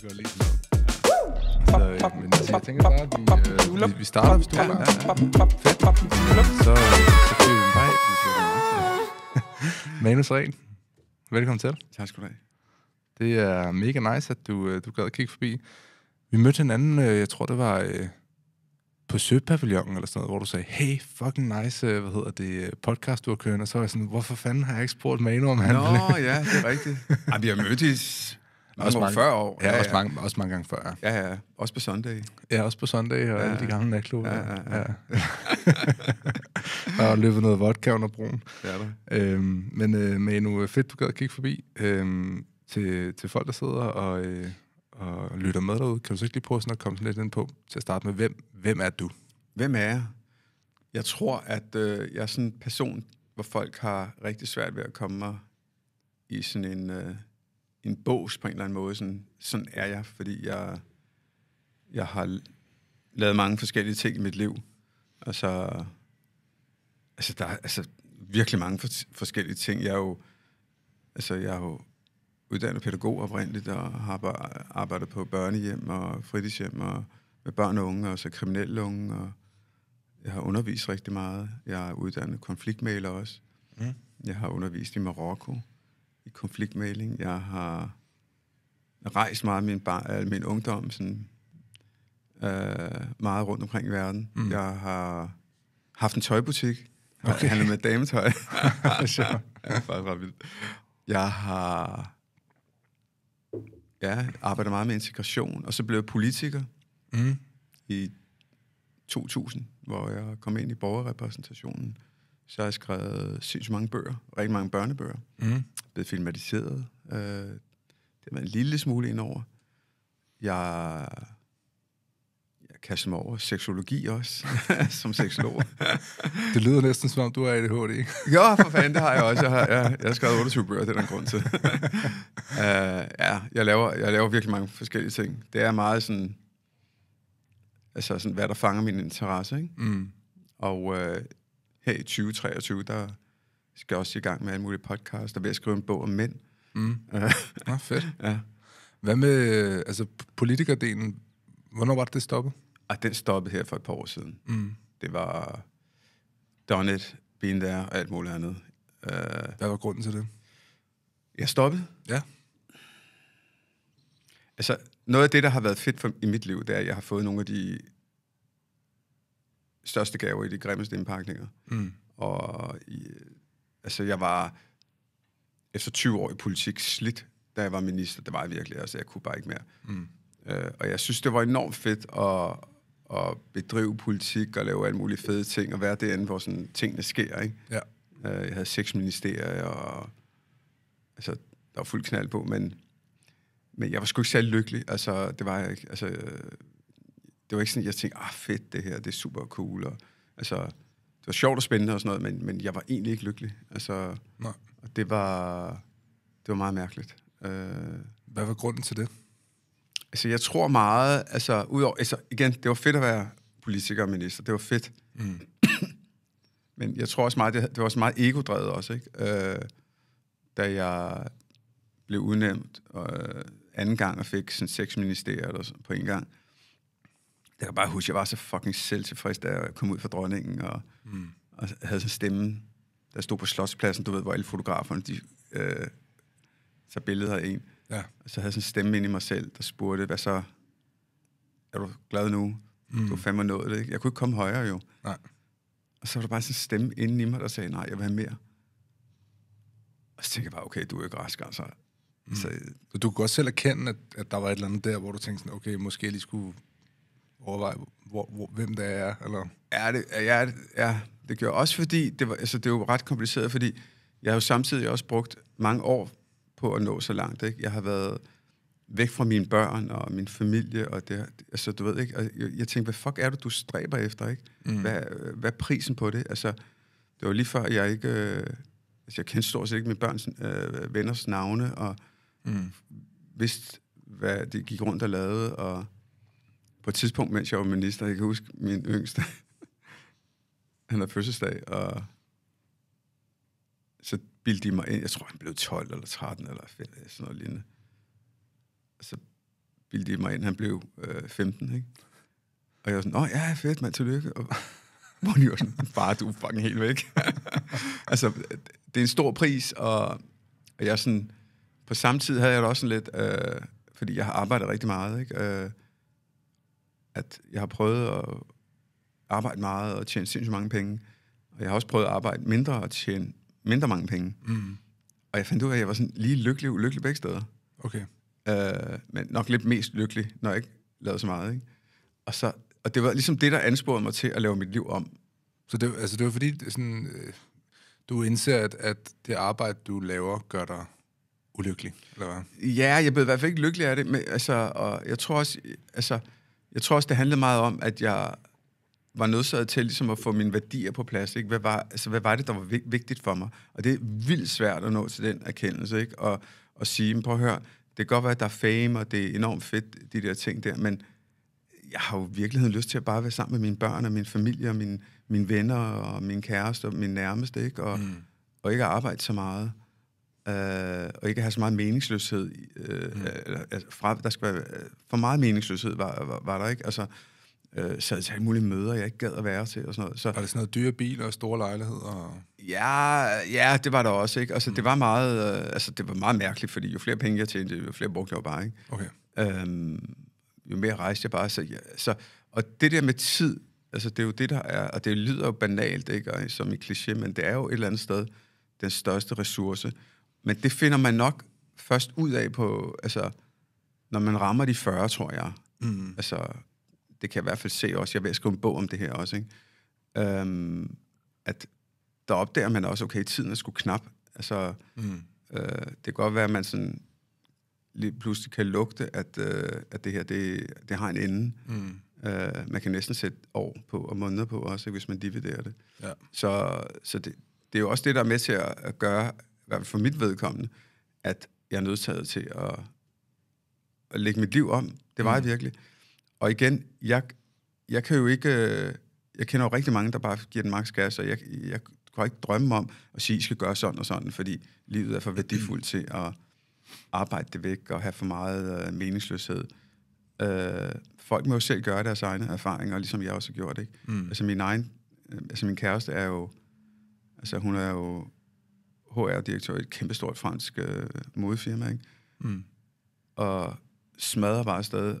kan godt lide noget. Så, øh, jeg tænker bare, at vi, øh, vi, vi starter hvis du Ja, ja. Så, øh, så vi en vej. Manus Ren, velkommen til. Tak skal du have. Det er mega nice, at du, øh, du gad at kigge forbi. Vi mødte hinanden, jeg tror det var på Søpavillonen eller sådan noget, hvor du sagde, hey, fucking nice, hvad hedder det, podcast, du har kørt, og så var jeg sådan, hvorfor fanden har jeg ikke spurgt Manu om han? Nå, ja, det er rigtigt. Ej, vi har mødtes også mange, før år. Ja, ja, også, mange, også mange gange før. Ja, ja. ja. Også på Sunday. Ja, også på Sunday og ja, alle de gamle natklubber. Ja, ja, ja. ja. og løbet noget vodka under broen. Ja, da. Øhm, men øh, nu fedt, du gad at kigge forbi. Øhm, til, til folk, der sidder og, øh, og lytter med derude. Kan du så ikke lige prøve sådan at komme sådan lidt ind på, til at starte med, hvem, hvem er du? Hvem er jeg? Jeg tror, at øh, jeg er sådan en person, hvor folk har rigtig svært ved at komme mig i sådan en... Øh, en bås på en eller anden måde. Sådan, sådan er jeg, fordi jeg, jeg har lavet mange forskellige ting i mit liv. Og så... Altså, altså, der er altså, virkelig mange for, forskellige ting. Jeg er jo... Altså, jeg er jo uddannet pædagog oprindeligt, og har arbejdet på børnehjem og fritidshjem og med børn og unge, og så kriminelle unge, og jeg har undervist rigtig meget. Jeg er uddannet konfliktmaler også. Mm. Jeg har undervist i Marokko i konfliktmaling. Jeg har rejst meget min, bar, min ungdom, sådan, øh, meget rundt omkring i verden. Mm. Jeg har haft en tøjbutik, okay. og handlet med dametøj. ja, faktisk ret vildt. Jeg har ja, arbejdet meget med integration, og så blev jeg politiker mm. i 2000, hvor jeg kom ind i borgerrepræsentationen. Så har jeg skrevet sygt mange bøger, rigtig mange børnebøger. Mm. Blevet filmatiseret. Øh, det har været en lille smule indover. Jeg, jeg kaster mig over seksologi også, som seksolog. det lyder næsten som om, du har ADHD, ja, for fanden, det har jeg også. Jeg har, jeg, jeg har skrevet 28 bøger, det er der en grund til. uh, ja, jeg laver, jeg laver virkelig mange forskellige ting. Det er meget sådan altså sådan, hvad der fanger min interesse, ikke? Mm. Og øh, her i 2023, der skal jeg også i gang med en mulig podcast, og ved at skrive en bog om mænd. Mm. Ja. ah, fedt. Ja. Hvad med altså, politikerdelen? Hvornår var det, det stoppet? Ah, den stoppede her for et par år siden. Mm. Det var done it, been there og alt muligt andet. Uh, Hvad var grunden til det? Jeg stoppede. Ja. Altså, noget af det, der har været fedt for, i mit liv, det er, at jeg har fået nogle af de største gaver i de grimmeste indpakninger. Mm. Og i, altså, jeg var efter 20 år i politik slidt, da jeg var minister. Det var jeg virkelig, også. Altså, jeg kunne bare ikke mere. Mm. Øh, og jeg synes, det var enormt fedt at, at bedrive politik og lave alle mulige fede ting, og være derinde, hvor sådan, tingene sker, ikke? Ja. Øh, jeg havde seks ministerier, og altså, der var fuld knald på, men, men jeg var sgu ikke særlig lykkelig. Altså, det var jeg ikke. Altså, øh, det var ikke sådan, jeg tænkte, ah fedt det her, det er super cool. Og, altså, det var sjovt og spændende og sådan noget, men, men jeg var egentlig ikke lykkelig. Altså, Nej. Og det var, det var meget mærkeligt. Uh, Hvad var grunden til det? Altså, jeg tror meget, altså, udover, altså, igen, det var fedt at være politiker og minister, det var fedt. Mm. men jeg tror også meget, det, det var også meget egodrevet også, ikke? Uh, da jeg blev udnævnt og, uh, anden gang og fik sådan seks ministerier eller sådan, på en gang, jeg kan bare huske, jeg var så fucking selvtilfreds, da jeg kom ud fra dronningen, og, mm. og havde sådan stemme, der stod på slotspladsen, du ved, hvor alle fotograferne, de øh, tager billeder af en. Ja. Og så havde jeg sådan en stemme ind i mig selv, der spurgte, hvad så? Er du glad nu? Mm. Du er fandme nået det, ikke? Jeg kunne ikke komme højere, jo. Nej. Og så var der bare sådan en stemme inde i mig, der sagde, nej, jeg vil have mere. Og så tænkte jeg bare, okay, du er ikke rask, altså. Mm. Så, så du kunne godt selv erkende, at, at der var et eller andet der, hvor du tænkte sådan, okay, måske jeg lige skulle overveje, hvor, hvor, hvem det er? Eller? Ja, det, ja, ja, det gjorde også, fordi det var, altså, det var jo ret kompliceret, fordi jeg har jo samtidig også brugt mange år på at nå så langt. Ikke? Jeg har været væk fra mine børn og min familie, og det, altså, du ved ikke, og jeg, jeg tænkte, hvad fuck er det, du stræber efter, ikke? Mm. Hvad, hvad er prisen på det? Altså, det var lige før, jeg ikke, øh, altså, jeg kendte stort set ikke mine børns øh, venners navne, og mm. vidste, hvad de gik rundt og lavede, og på et tidspunkt, mens jeg var minister, jeg kan huske min yngste, han havde fødselsdag, og så bildte de mig ind. Jeg tror, han blev 12 eller 13 eller sådan noget lignende. Og så bildte de mig ind, han blev øh, 15, ikke? Og jeg var sådan, åh ja, fedt mand, tillykke. Og, hvor de var sådan, far, du er fucking helt væk. altså, det er en stor pris, og, og jeg sådan, på samme tid havde jeg det også sådan lidt, øh, fordi jeg har arbejdet rigtig meget, ikke? Øh, at jeg har prøvet at arbejde meget og tjene sindssygt mange penge. Og jeg har også prøvet at arbejde mindre og tjene mindre mange penge. Mm. Og jeg fandt ud af, at jeg var sådan lige lykkelig ulykkelig begge steder. Okay. Øh, men nok lidt mest lykkelig, når jeg ikke lavede så meget. Ikke? Og, så, og det var ligesom det, der ansporede mig til at lave mit liv om. Så det, altså det var fordi, det sådan, øh, du indser, at, at det arbejde, du laver, gør dig ulykkelig, eller hvad? Ja, jeg blev i hvert fald ikke lykkelig af det, men altså, og jeg tror også, altså, jeg tror også, det handlede meget om, at jeg var nødsaget til ligesom at få mine værdier på plads. Ikke? Hvad, var, altså, hvad var det, der var vigtigt for mig? Og det er vildt svært at nå til den erkendelse, ikke? Og, og sige, prøv at høre, det kan godt være, at der er fame, og det er enormt fedt, de der ting der, men jeg har jo i virkeligheden lyst til at bare være sammen med mine børn og min familie og mine, mine venner og min kæreste og min nærmeste, ikke? Og, mm. og ikke arbejde så meget øh, og ikke have så meget meningsløshed. Øh, mm. Øh, altså, fra, der skal være, øh, for meget meningsløshed var, var, var der ikke. Altså, øh, sad til alle mulige møder, jeg ikke gad at være til. Og sådan noget. Så, var det sådan noget dyre biler og store lejligheder? Ja, ja, det var der også. Ikke? Altså, mm. det, var meget, øh, altså, det var meget mærkeligt, fordi jo flere penge jeg tjente, jo flere brugte jeg bare. Ikke? Okay. Øhm, jo mere rejste jeg bare. Så, ja, så, og det der med tid, altså, det er jo det, der er, og det lyder jo banalt, ikke? Og, som i kliché, men det er jo et eller andet sted den største ressource. Men det finder man nok først ud af på, altså, når man rammer de 40, tror jeg. Mm. Altså, det kan jeg i hvert fald se også. Jeg vil skrive en bog om det her også, ikke? Øhm, at der opdager man også, okay, tiden er sgu knap. Altså, mm. øh, det kan godt være, at man sådan lige pludselig kan lugte, at, øh, at det her, det, det har en ende. Mm. Øh, man kan næsten sætte år på og måneder på også, ikke, hvis man dividerer det. Ja. Så, så det, det er jo også det, der er med til at, at gøre, hvert fald for mit vedkommende, at jeg er nødsaget til at, at lægge mit liv om. Det var mm. jeg virkelig. Og igen, jeg, jeg kan jo ikke... Øh, jeg kender jo rigtig mange, der bare giver den maks gas, og jeg, jeg kunne ikke drømme om at sige, at I skal gøre sådan og sådan, fordi livet er for værdifuldt til at arbejde det væk og have for meget øh, meningsløshed. Øh, folk må jo selv gøre deres egne erfaringer, ligesom jeg også har gjort. Ikke? Mm. Altså, min egen, øh, altså min kæreste er jo, altså hun er jo HR-direktør i et kæmpestort fransk øh, modefirma, ikke? Mm. Og smadrer bare afsted.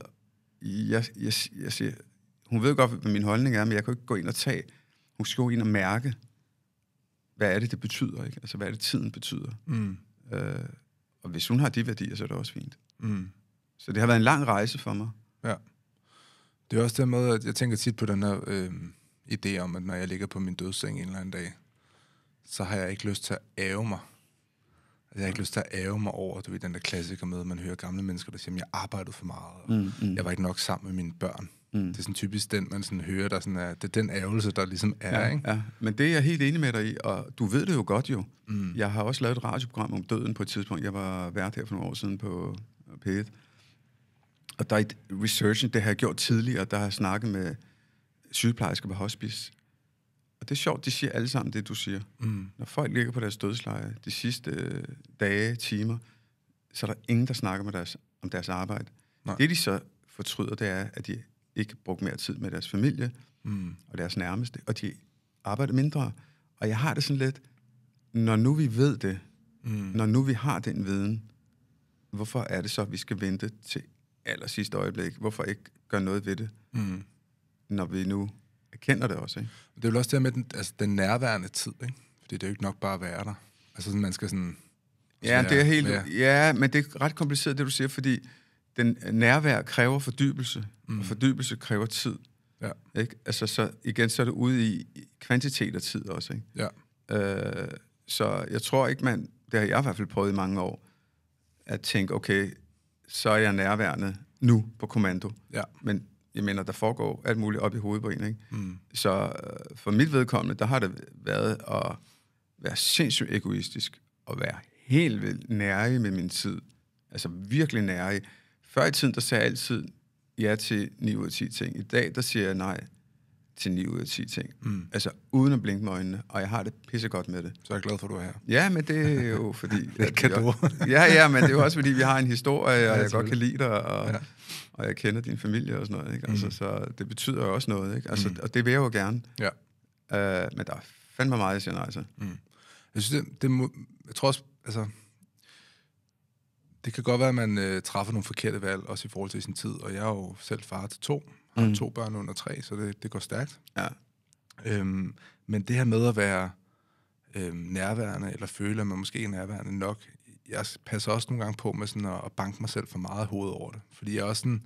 Jeg, jeg, jeg siger, hun ved godt, hvad min holdning er, men jeg kan ikke gå ind og tage. Hun skal gå ind og mærke, hvad er det, det betyder, ikke? Altså, hvad er det, tiden betyder? Mm. Øh, og hvis hun har de værdier, så er det også fint. Mm. Så det har været en lang rejse for mig. Ja. Det er også den måde, at jeg tænker tit på den her øh, idé om, at når jeg ligger på min dødsseng en eller anden dag, så har jeg ikke lyst til at æve mig. Altså, jeg har ikke lyst til at æve mig over, du ved, den der klassiker med, at man hører gamle mennesker, der siger, at jeg arbejdede for meget, og mm, mm. jeg var ikke nok sammen med mine børn. Mm. Det er sådan typisk den, man sådan hører, der sådan er, det er den ævelse, der ligesom er, ja, ikke? Ja, men det er jeg helt enig med dig i, og du ved det jo godt jo. Mm. Jeg har også lavet et radioprogram om døden på et tidspunkt. Jeg var vært her for nogle år siden på øh, P1. Og der er et research, det har jeg gjort tidligere, der har jeg snakket med sygeplejersker på hospice, og det er sjovt, de siger alle sammen det, du siger. Mm. Når folk ligger på deres dødsleje de sidste øh, dage, timer, så er der ingen, der snakker med deres, om deres arbejde. Nej. Det, de så fortryder, det er, at de ikke brugte mere tid med deres familie mm. og deres nærmeste, og de arbejder mindre. Og jeg har det sådan lidt, når nu vi ved det, mm. når nu vi har den viden, hvorfor er det så, at vi skal vente til allersidste øjeblik? Hvorfor ikke gøre noget ved det, mm. når vi nu erkender det også, ikke? Det er jo også det her med den, altså, den nærværende tid, ikke? Fordi det er jo ikke nok bare at være der. Altså, sådan, man skal sådan... Ja, det er helt... Ja, men det er ret kompliceret, det du siger, fordi den øh, nærvær kræver fordybelse, mm. og fordybelse kræver tid. Ja. Ikke? Altså, så igen, så er det ude i kvantitet og tid også, ikke? Ja. Øh, så jeg tror ikke, man... Det har jeg i hvert fald prøvet i mange år, at tænke, okay, så er jeg nærværende nu på kommando. Ja. Men jeg mener, der foregår alt muligt op i hovedet på en. Ikke? Mm. Så øh, for mit vedkommende, der har det været at være sindssygt egoistisk, og være helt vildt nærig med min tid. Altså virkelig nærig. Før i tiden, der sagde jeg altid ja til 9 ud af 10 ting. I dag, der siger jeg nej til 9 ud af 10 ting. Mm. Altså uden at blinke med øjnene, og jeg har det pissegodt med det. Så er jeg glad for, at du er her. Ja, men det er jo fordi... det er kan du. ja, ja, men det er jo også fordi, vi har en historie, og ja, jeg godt kan lide dig, og, ja. og jeg kender din familie og sådan noget. Ikke? Altså, mm. Så det betyder også noget, ikke? Altså, mm. og det vil jeg jo gerne. Ja. Uh, men der er fandme meget, jeg siger nej til. Mm. Jeg synes, det, det må, jeg tror også, altså, det kan godt være, at man øh, træffer nogle forkerte valg, også i forhold til sin tid, og jeg er jo selv far til to, har mm. to børn under tre, så det, det går stærkt. Ja. Øhm, men det her med at være øhm, nærværende, eller føle, at man måske er nærværende nok, jeg passer også nogle gange på med sådan at, at banke mig selv for meget hovedet over det. Fordi jeg også sådan,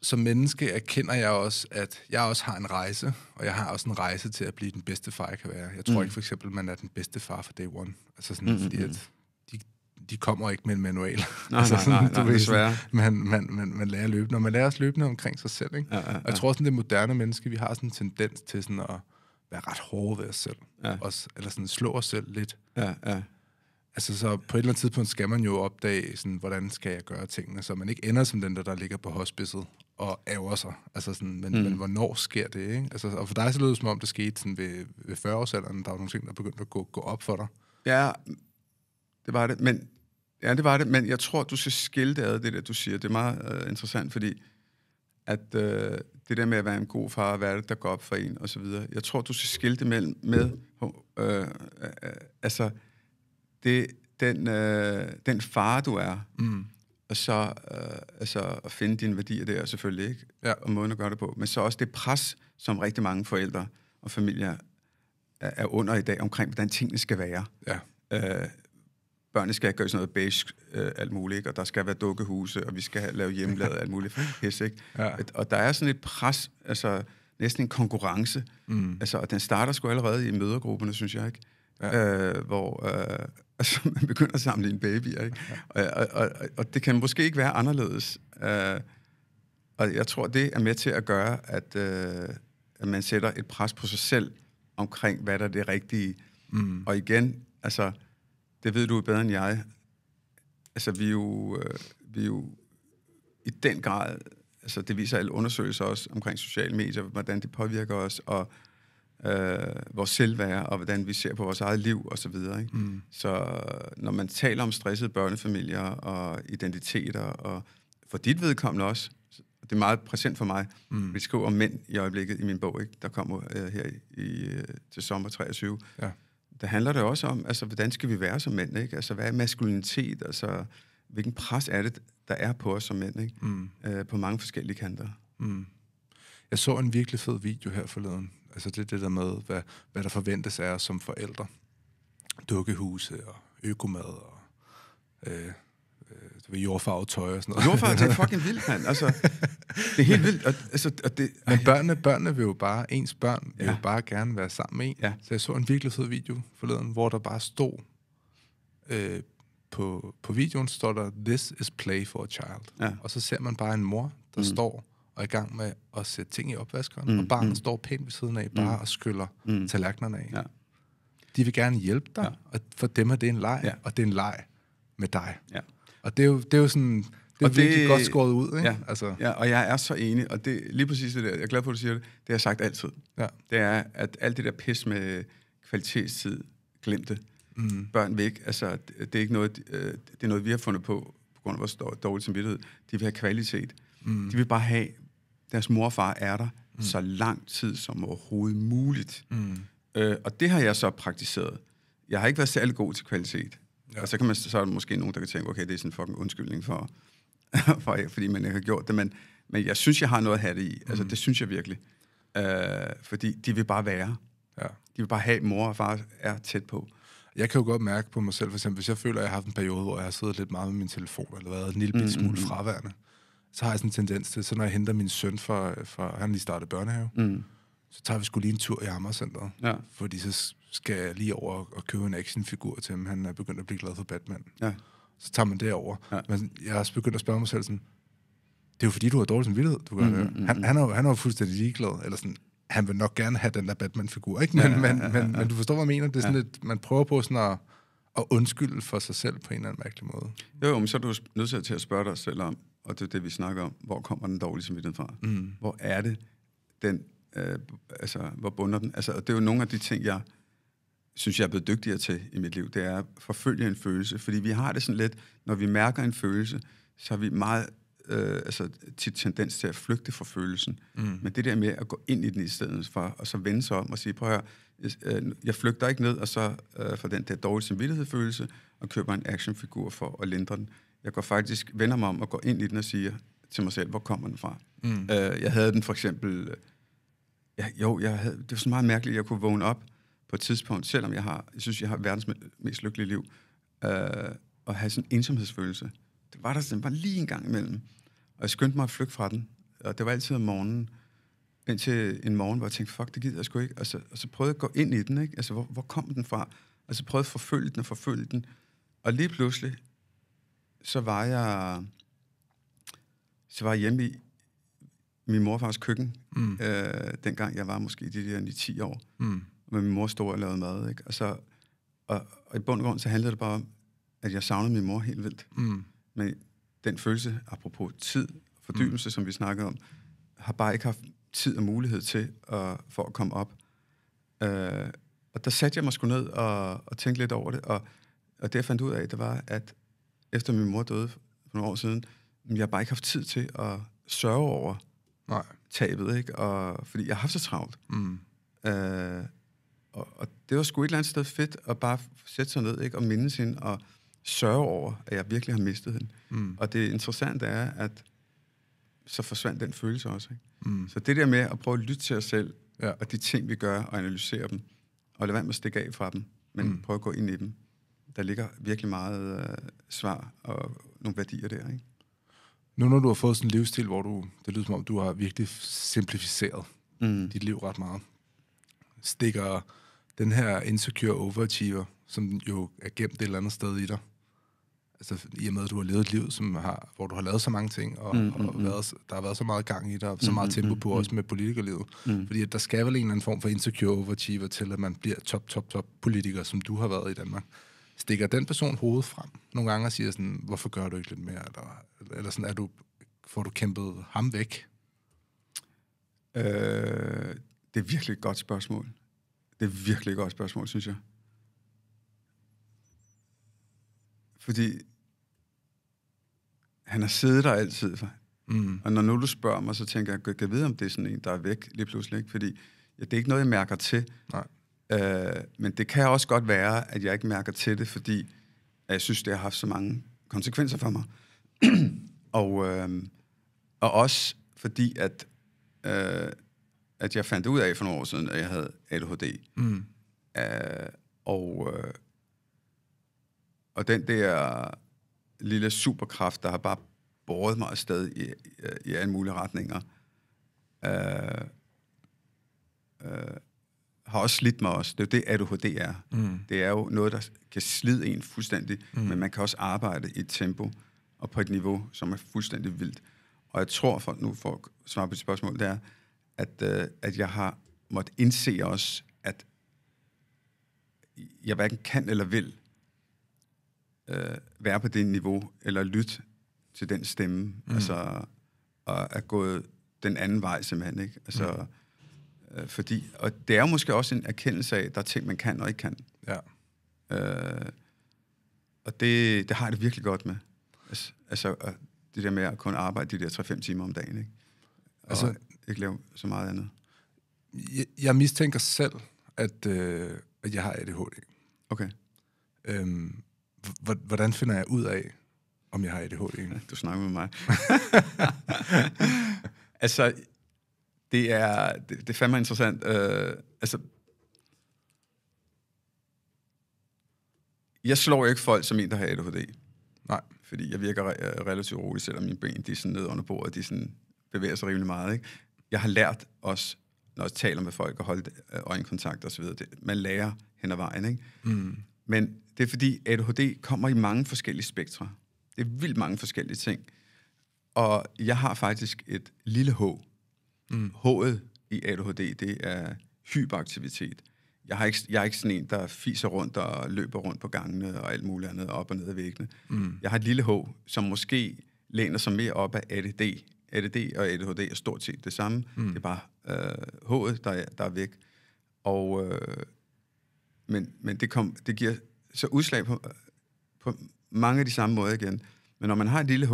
som menneske erkender jeg også, at jeg også har en rejse, og jeg har også en rejse til at blive den bedste far, jeg kan være. Jeg tror mm. ikke for eksempel, man er den bedste far for day one. Altså sådan, mm, mm fordi mm. at de kommer ikke med en manual. Nej, altså, sådan, nej, nej, nej, du ved, desværre. Man, man, man, man lærer løbende, og man lærer også løbende omkring sig selv. Ikke? Ja, ja, ja. Og jeg tror sådan, det moderne menneske, vi har sådan en tendens til sådan at være ret hårde ved os selv. Ja. Også, eller sådan slå os selv lidt. Ja, ja. Altså, så på et eller andet tidspunkt skal man jo opdage, sådan, hvordan skal jeg gøre tingene, så man ikke ender som den der, der ligger på hospicet og ærger sig. Altså sådan, men, mm. men hvornår sker det, ikke? Altså, og for dig så lød det som om, det skete sådan ved, ved 40-årsalderen, der var nogle ting, der begyndte at gå, gå op for dig. Ja, det var det. Men, ja, det var det, men jeg tror, du skal skille det ad, det der, du siger. Det er meget øh, interessant, fordi at øh, det der med at være en god far, hvad er det, der går op for en, og så videre. Jeg tror, du skal skille det mellem, med, øh, øh, altså, det, den, øh, den far, du er, mm. og så øh, altså, at finde dine værdier der, selvfølgelig ikke, ja. og måden at gøre det på, men så også det pres, som rigtig mange forældre og familier er, er under i dag, omkring, hvordan tingene skal være. Ja. Øh, børnene skal gøre sådan noget beige øh, alt muligt, ikke? og der skal være dukkehuse, og vi skal have, lave hjemmelavet alt muligt pis, ikke? Ja. Og der er sådan et pres, altså næsten en konkurrence, mm. altså, og den starter sgu allerede i mødergrupperne, synes jeg, ikke? Ja. Øh, hvor øh, altså, man begynder at samle en baby, ikke? Ja. Og, og, og, og det kan måske ikke være anderledes. Øh, og jeg tror, det er med til at gøre, at, øh, at man sætter et pres på sig selv omkring, hvad der er det rigtige. Mm. Og igen, altså det ved du bedre end jeg. Altså, vi er jo, øh, vi er jo i den grad, altså det viser alle undersøgelser også omkring sociale medier, hvordan det påvirker os, og øh, vores selvværd, og hvordan vi ser på vores eget liv, og så videre. Ikke? Mm. Så når man taler om stressede børnefamilier, og identiteter, og for dit vedkommende også, det er meget præsent for mig. Mm. Vi skriver om mænd i øjeblikket i min bog, ikke? der kommer øh, her i, i, øh, til sommer 23. Ja der handler det også om, altså, hvordan skal vi være som mænd, ikke? Altså, hvad er maskulinitet? Altså, hvilken pres er det, der er på os som mænd, ikke? Mm. Øh, på mange forskellige kanter. Mm. Jeg så en virkelig fed video her forleden. Altså, det er det der med, hvad, hvad der forventes af os som forældre. Dukkehuse og økomad og øh, ved jordfarvet tøj og sådan noget. Jordfarvet tøj er fucking vildt, mand. Altså, det er helt vildt. Og, altså, og det, Men børnene, børnene vil jo bare, ens børn vil ja. jo bare gerne være sammen med en. Ja. Så jeg så en virkelig fed video forleden, hvor der bare stod, øh, på, på videoen står der, this is play for a child. Ja. Og så ser man bare en mor, der mm. står og er i gang med at sætte ting i opvaskeren, mm. og barnet mm. står pænt ved siden af, bare mm. og skyller mm. tallerkenerne af. Ja. De vil gerne hjælpe dig, ja. og for dem er det en leg, ja. og det er en leg med dig. Ja. Og det er jo, det er jo sådan... Det er og virkelig det, godt skåret ud, ikke? Ja, altså. ja, og jeg er så enig, og det, lige præcis det der, jeg er glad for, at du siger det, det har jeg sagt altid. Ja. Det er, at alt det der pis med kvalitetstid, glem det. Mm. Børn væk, altså, det er ikke noget, øh, det er noget, vi har fundet på, på grund af vores dårlige samvittighed. De vil have kvalitet. Mm. De vil bare have, deres mor og far er der mm. så lang tid som overhovedet muligt. Mm. Øh, og det har jeg så praktiseret. Jeg har ikke været særlig god til kvalitet. Ja. Og så, kan man, så er der måske nogen, der kan tænke, okay, det er sådan en fucking undskyldning for, for fordi man ikke har gjort det, men, men jeg synes, jeg har noget at have det i. Altså, mm. det synes jeg virkelig. Øh, fordi de vil bare være. Ja. De vil bare have, at mor og far er tæt på. Jeg kan jo godt mærke på mig selv, for eksempel, hvis jeg føler, at jeg har haft en periode, hvor jeg har siddet lidt meget med min telefon, eller været en lille mm, smule mm. fraværende, så har jeg sådan en tendens til, så når jeg henter min søn fra, fra han lige startede børnehave, mm. så tager vi sgu lige en tur i Amagercenteret. Ja. Fordi så skal lige over og købe en actionfigur til ham. Han er begyndt at blive glad for Batman. Ja. Så tager man det over. Ja. Men jeg har begyndt at spørge mig selv sådan, det er jo fordi, du har dårlig samvittighed, du gør mm, det. Mm, mm, han, mm. han, er jo, han er jo fuldstændig ligeglad, eller sådan, han vil nok gerne have den der Batman-figur, ikke? Men, ja, ja, ja, ja, ja. Men, men du forstår, hvad jeg mener? Det er sådan ja. lidt, man prøver på sådan at, at undskylde for sig selv på en eller anden mærkelig måde. Jo, jo men så er du nødt til at spørge dig selv om, og det er det, vi snakker om, hvor kommer den dårlige samvittighed fra? Mm. Hvor er det, den, øh, altså, hvor bunder den? Altså, det er jo nogle af de ting, jeg synes jeg er blevet dygtigere til i mit liv, det er at forfølge en følelse. Fordi vi har det sådan lidt, når vi mærker en følelse, så har vi meget øh, altså, tit tendens til at flygte fra følelsen. Mm. Men det der med at gå ind i den i stedet for, og så vende sig om og sige, prøv at høre, jeg øh, flygter ikke ned, og så øh, får den der dårlige samvittighedsfølelse, og køber en actionfigur for at lindre den. Jeg går faktisk, vender mig om og går ind i den og siger til mig selv, hvor kommer den fra? Mm. Øh, jeg havde den for eksempel, øh, ja, jo, jeg havde, det var så meget mærkeligt, at jeg kunne vågne op, på et tidspunkt, selvom jeg har, jeg synes, jeg har verdens mest lykkelige liv, øh, at have sådan en ensomhedsfølelse. Det var der simpelthen lige en gang imellem. Og jeg skyndte mig at flygte fra den. Og det var altid om morgenen, indtil en morgen, hvor jeg tænkte, fuck, det gider jeg sgu ikke. Og så, og så prøvede jeg at gå ind i den, ikke? Altså, hvor, hvor kom den fra? Og så prøvede jeg at forfølge den og forfølge den. Og lige pludselig, så var jeg, så var jeg hjemme i min morfars køkken, mm. øh, dengang jeg var måske de der 9-10 år. Mm med min mor stod og lavede mad, ikke? Og, så, og, og i bund og grund, så handlede det bare om, at jeg savnede min mor helt vildt. Mm. Men den følelse, apropos tid og fordybelse, mm. som vi snakkede om, har bare ikke haft tid og mulighed til at, for at komme op. Øh, og der satte jeg mig sgu ned og, og tænkte lidt over det, og, og det jeg fandt ud af, det var, at efter min mor døde for nogle år siden, jeg har bare ikke haft tid til at sørge over Nej. tabet, ikke? Og, fordi jeg har haft så travlt. Mm. Øh, og, og det var sgu et eller andet sted fedt at bare sætte sig ned ikke, og minde hende og sørge over, at jeg virkelig har mistet hende. Mm. Og det interessante er, at så forsvandt den følelse også. Ikke? Mm. Så det der med at prøve at lytte til os selv, ja. og de ting, vi gør, og analysere dem, og lade være med at stikke af fra dem, men mm. prøve at gå ind i dem. Der ligger virkelig meget øh, svar og nogle værdier der, ikke? Nu når du har fået sådan en livsstil, hvor du, det lyder som om, du har virkelig simplificeret mm. dit liv ret meget, stikker den her insecure overachiever, som jo er gemt et eller andet sted i dig. Altså i og med, at du har levet et liv, som har, hvor du har lavet så mange ting, og, mm, mm, og mm. været, der har været så meget gang i dig, og så mm, meget mm, tempo på, mm, også med politikerlivet. Mm. Fordi at der skal vel en eller anden form for insecure overachiever til, at man bliver top, top, top politiker, som du har været i Danmark. Stikker den person hovedet frem nogle gange og siger sådan, hvorfor gør du ikke lidt mere? Eller, eller sådan, er du, får du kæmpet ham væk? Øh, det er virkelig et godt spørgsmål. Det er virkelig et godt spørgsmål, synes jeg. Fordi han har siddet der altid. Mm. Og når nu du spørger mig, så tænker jeg, kan jeg vide, om det er sådan en, der er væk lige pludselig? Ikke? Fordi ja, det er ikke noget, jeg mærker til. Nej. Øh, men det kan også godt være, at jeg ikke mærker til det, fordi at jeg synes, det har haft så mange konsekvenser for mig. og, øh, og også fordi, at øh, at jeg fandt ud af for nogle år siden, at jeg havde ADHD. Mm. Uh, og, uh, og den der lille superkraft, der har bare båret mig afsted i, i, i alle mulige retninger, uh, uh, har også slidt mig også. Det er jo det, ADHD er. Mm. Det er jo noget, der kan slide en fuldstændig, mm. men man kan også arbejde i et tempo og på et niveau, som er fuldstændig vildt. Og jeg tror, for, nu får svar på dit spørgsmål, det er, at, øh, at jeg har måttet indse også, at jeg hverken kan eller vil øh, være på det niveau, eller lytte til den stemme, mm. altså, og er gået den anden vej simpelthen, ikke? Altså, mm. øh, fordi, og det er jo måske også en erkendelse af, at der er ting, man kan og ikke kan. Ja. Øh, og det, det har jeg det virkelig godt med. Altså, altså det der med at kun arbejde de der 3-5 timer om dagen, ikke? Altså, og, altså, ikke lave så meget andet? Jeg, jeg mistænker selv, at, øh, at jeg har ADHD. Okay. Øhm, hvordan finder jeg ud af, om jeg har ADHD? Ja, du snakker med mig. altså, det er, det, det er fandme interessant. Øh, altså, jeg slår ikke folk som en, der har ADHD. Nej. Fordi jeg virker re- relativt rolig, selvom mine ben de er sådan nede under bordet, de sådan bevæger sig rimelig meget. Ikke? jeg har lært også, når jeg taler med folk og holde øh, øjenkontakt osv., det, man lærer hen ad vejen. Ikke? Mm. Men det er fordi, ADHD kommer i mange forskellige spektre. Det er vildt mange forskellige ting. Og jeg har faktisk et lille H. Mm. H'et i ADHD, det er hyperaktivitet. Jeg, har ikke, jeg er ikke sådan en, der fiser rundt og løber rundt på gangene og alt muligt andet op og ned ad væggene. Mm. Jeg har et lille H, som måske læner sig mere op af ADD ADD e og ADHD er stort set det samme. Mm. Det er bare øh, H'et, der er, der er væk. Og, øh, men men det, kom, det giver så udslag på, på mange af de samme måder igen. Men når man har et lille H,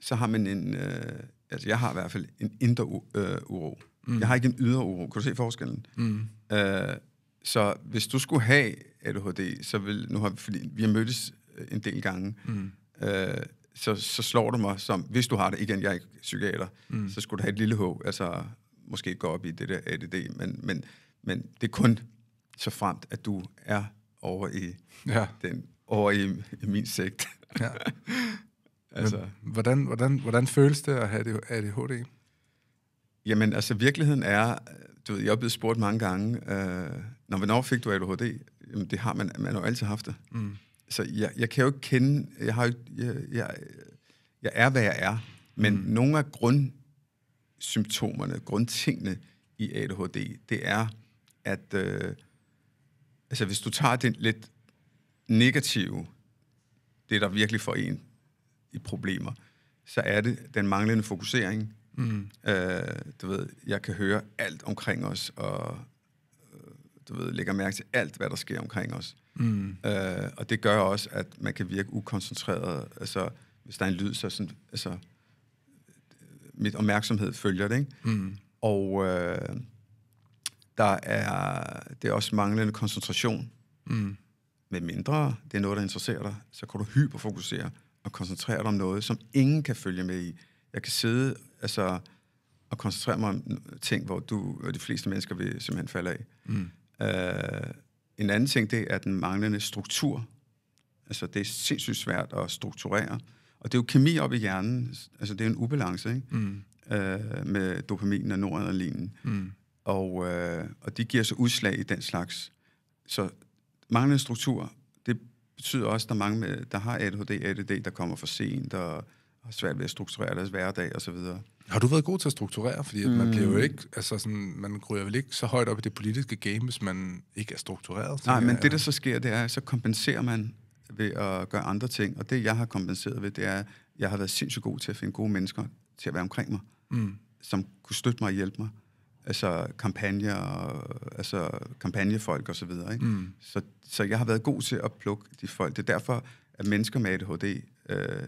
så har man en... Øh, altså jeg har i hvert fald en indre øh, uro. Mm. Jeg har ikke en ydre uro. Kan du se forskellen? Mm. Øh, så hvis du skulle have ADHD, så vil... Nu har vi, fordi vi har mødtes en del gange. Mm. Øh, så, så slår det mig som, hvis du har det, igen, jeg er ikke psykiater, mm. så skulle du have et lille håb, altså måske gå op i det der ADD, men, men, men det er kun så fremt, at du er over i, ja. den, over i, i min sigt. ja. altså. hvordan, hvordan, hvordan føles det at have det ADHD? Jamen, altså virkeligheden er, du ved, jeg er blevet spurgt mange gange, øh, når hvornår fik du ADHD? Jamen, det har man, man har jo altid haft det. Mm så jeg, jeg kan jo ikke kende, jeg, har, jeg, jeg, jeg er, hvad jeg er, men mm. nogle af grundsymptomerne, grundtingene i ADHD, det er, at øh, altså, hvis du tager den lidt negative, det der virkelig får en i problemer, så er det den manglende fokusering. Mm. Øh, du ved, jeg kan høre alt omkring os, og øh, du ved, lægger mærke til alt, hvad der sker omkring os. Mm. Øh, og det gør også, at man kan virke ukoncentreret. Altså, hvis der er en lyd, så sådan, altså, mit opmærksomhed følger det, ikke? Mm. Og øh, der er, det er også manglende koncentration. Mm. Med mindre det er noget, der interesserer dig, så kan du hyperfokusere og koncentrere dig om noget, som ingen kan følge med i. Jeg kan sidde altså, og koncentrere mig om ting, hvor du og de fleste mennesker vil simpelthen falde af. Mm. Øh, en anden ting, det er den manglende struktur. Altså, det er sindssygt svært at strukturere. Og det er jo kemi op i hjernen. Altså, det er en ubalance, ikke? Mm. Øh, med dopamin og noradrenalin. Mm. Og, øh, og de giver så udslag i den slags. Så manglende struktur, det betyder også, at der er mange, med, der har ADHD, ADD, der kommer for sent, og har svært ved at strukturere deres hverdag og så videre. Har du været god til at strukturere? Fordi at man bliver jo mm. ikke, altså sådan, man ryger vel ikke så højt op i det politiske game, hvis man ikke er struktureret? Nej, men jeg, det der så sker, det er, så kompenserer man ved at gøre andre ting. Og det, jeg har kompenseret ved, det er, at jeg har været sindssygt god til at finde gode mennesker til at være omkring mig, mm. som kunne støtte mig og hjælpe mig. Altså kampagner, altså kampagnefolk og så videre. Ikke? Mm. Så, så jeg har været god til at plukke de folk. Det er derfor, at mennesker med ADHD øh,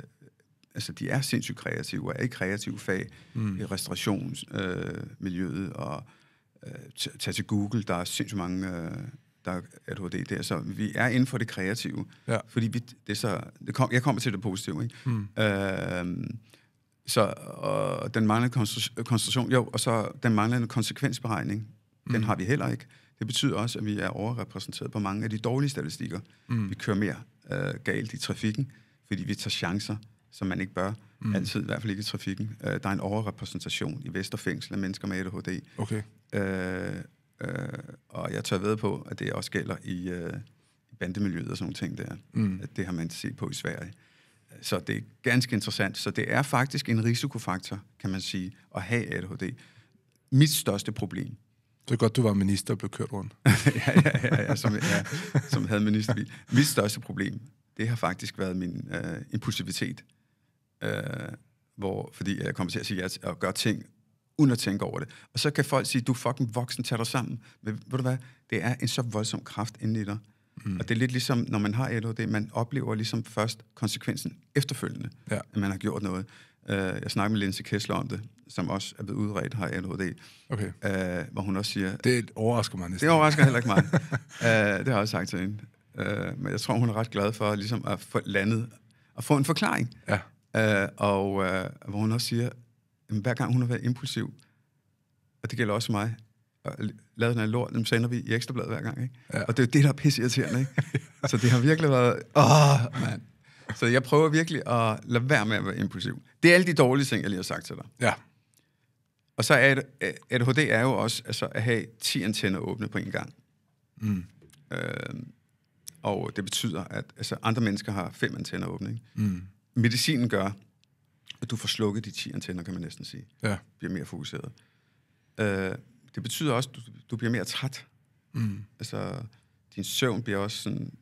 altså, de er sindssygt kreative og er i kreative fag, mm. i restaurationsmiljøet øh, og øh, tage til Google, der er sindssygt mange, øh, der er ADHD der, så vi er inden for det kreative, ja. fordi vi, det så, det kom, jeg kommer til det positive, ikke? Mm. Øh, så og den manglende konstruktion, jo, og så den manglende konsekvensberegning, mm. den har vi heller ikke. Det betyder også, at vi er overrepræsenteret på mange af de dårlige statistikker. Mm. Vi kører mere øh, galt i trafikken, fordi vi tager chancer, som man ikke bør. Mm. Altid, i hvert fald ikke i trafikken. Uh, der er en overrepræsentation i Vesterfængsel af mennesker med ADHD. Okay. Uh, uh, og jeg tør ved på, at det også gælder i, uh, i bandemiljøet og sådan nogle ting der. Mm. At det har man set på i Sverige. Så det er ganske interessant. Så det er faktisk en risikofaktor, kan man sige, at have ADHD. Mit største problem, så godt, du var minister og blev kørt rundt. ja, ja, ja, ja, som, ja, som havde ministerbil. Mit største problem, det har faktisk været min uh, impulsivitet øh, hvor, fordi jeg kommer til at sige ja til at gøre ting, uden at tænke over det. Og så kan folk sige, du er fucking voksen, tag dig sammen. Men ved du hvad, det er en så voldsom kraft inde i dig. Mm. Og det er lidt ligesom, når man har ADHD, man oplever ligesom først konsekvensen efterfølgende, ja. at man har gjort noget. Uh, jeg snakkede med Lindsay Kessler om det, som også er blevet udredt, har ADHD. Okay. Uh, hvor hun også siger... Det overrasker mig næsten. Det overrasker heller ikke mig. uh, det har jeg også sagt til hende. Uh, men jeg tror, hun er ret glad for ligesom at få landet og få en forklaring. Ja. Øh, og øh, hvor hun også siger, at hver gang hun har været impulsiv, og det gælder også mig, og lavet den lort, dem sender vi i Ekstrabladet hver gang. Ikke? Ja. Og det er jo det, der er irriterende. Ikke? så det har virkelig været... Åh, mand. Så jeg prøver virkelig at lade være med at være impulsiv. Det er alle de dårlige ting, jeg lige har sagt til dig. Ja. Og så er øh, ADHD er jo også altså, at have 10 antenner åbne på en gang. Mm. Øh, og det betyder, at altså, andre mennesker har fem antenner åbne. Ikke? Mm medicinen gør, at du får slukket de 10 antenner, kan man næsten sige. Ja. Du bliver mere fokuseret. Øh, det betyder også, at du, du bliver mere træt. Mm. Altså, din søvn bliver også sådan,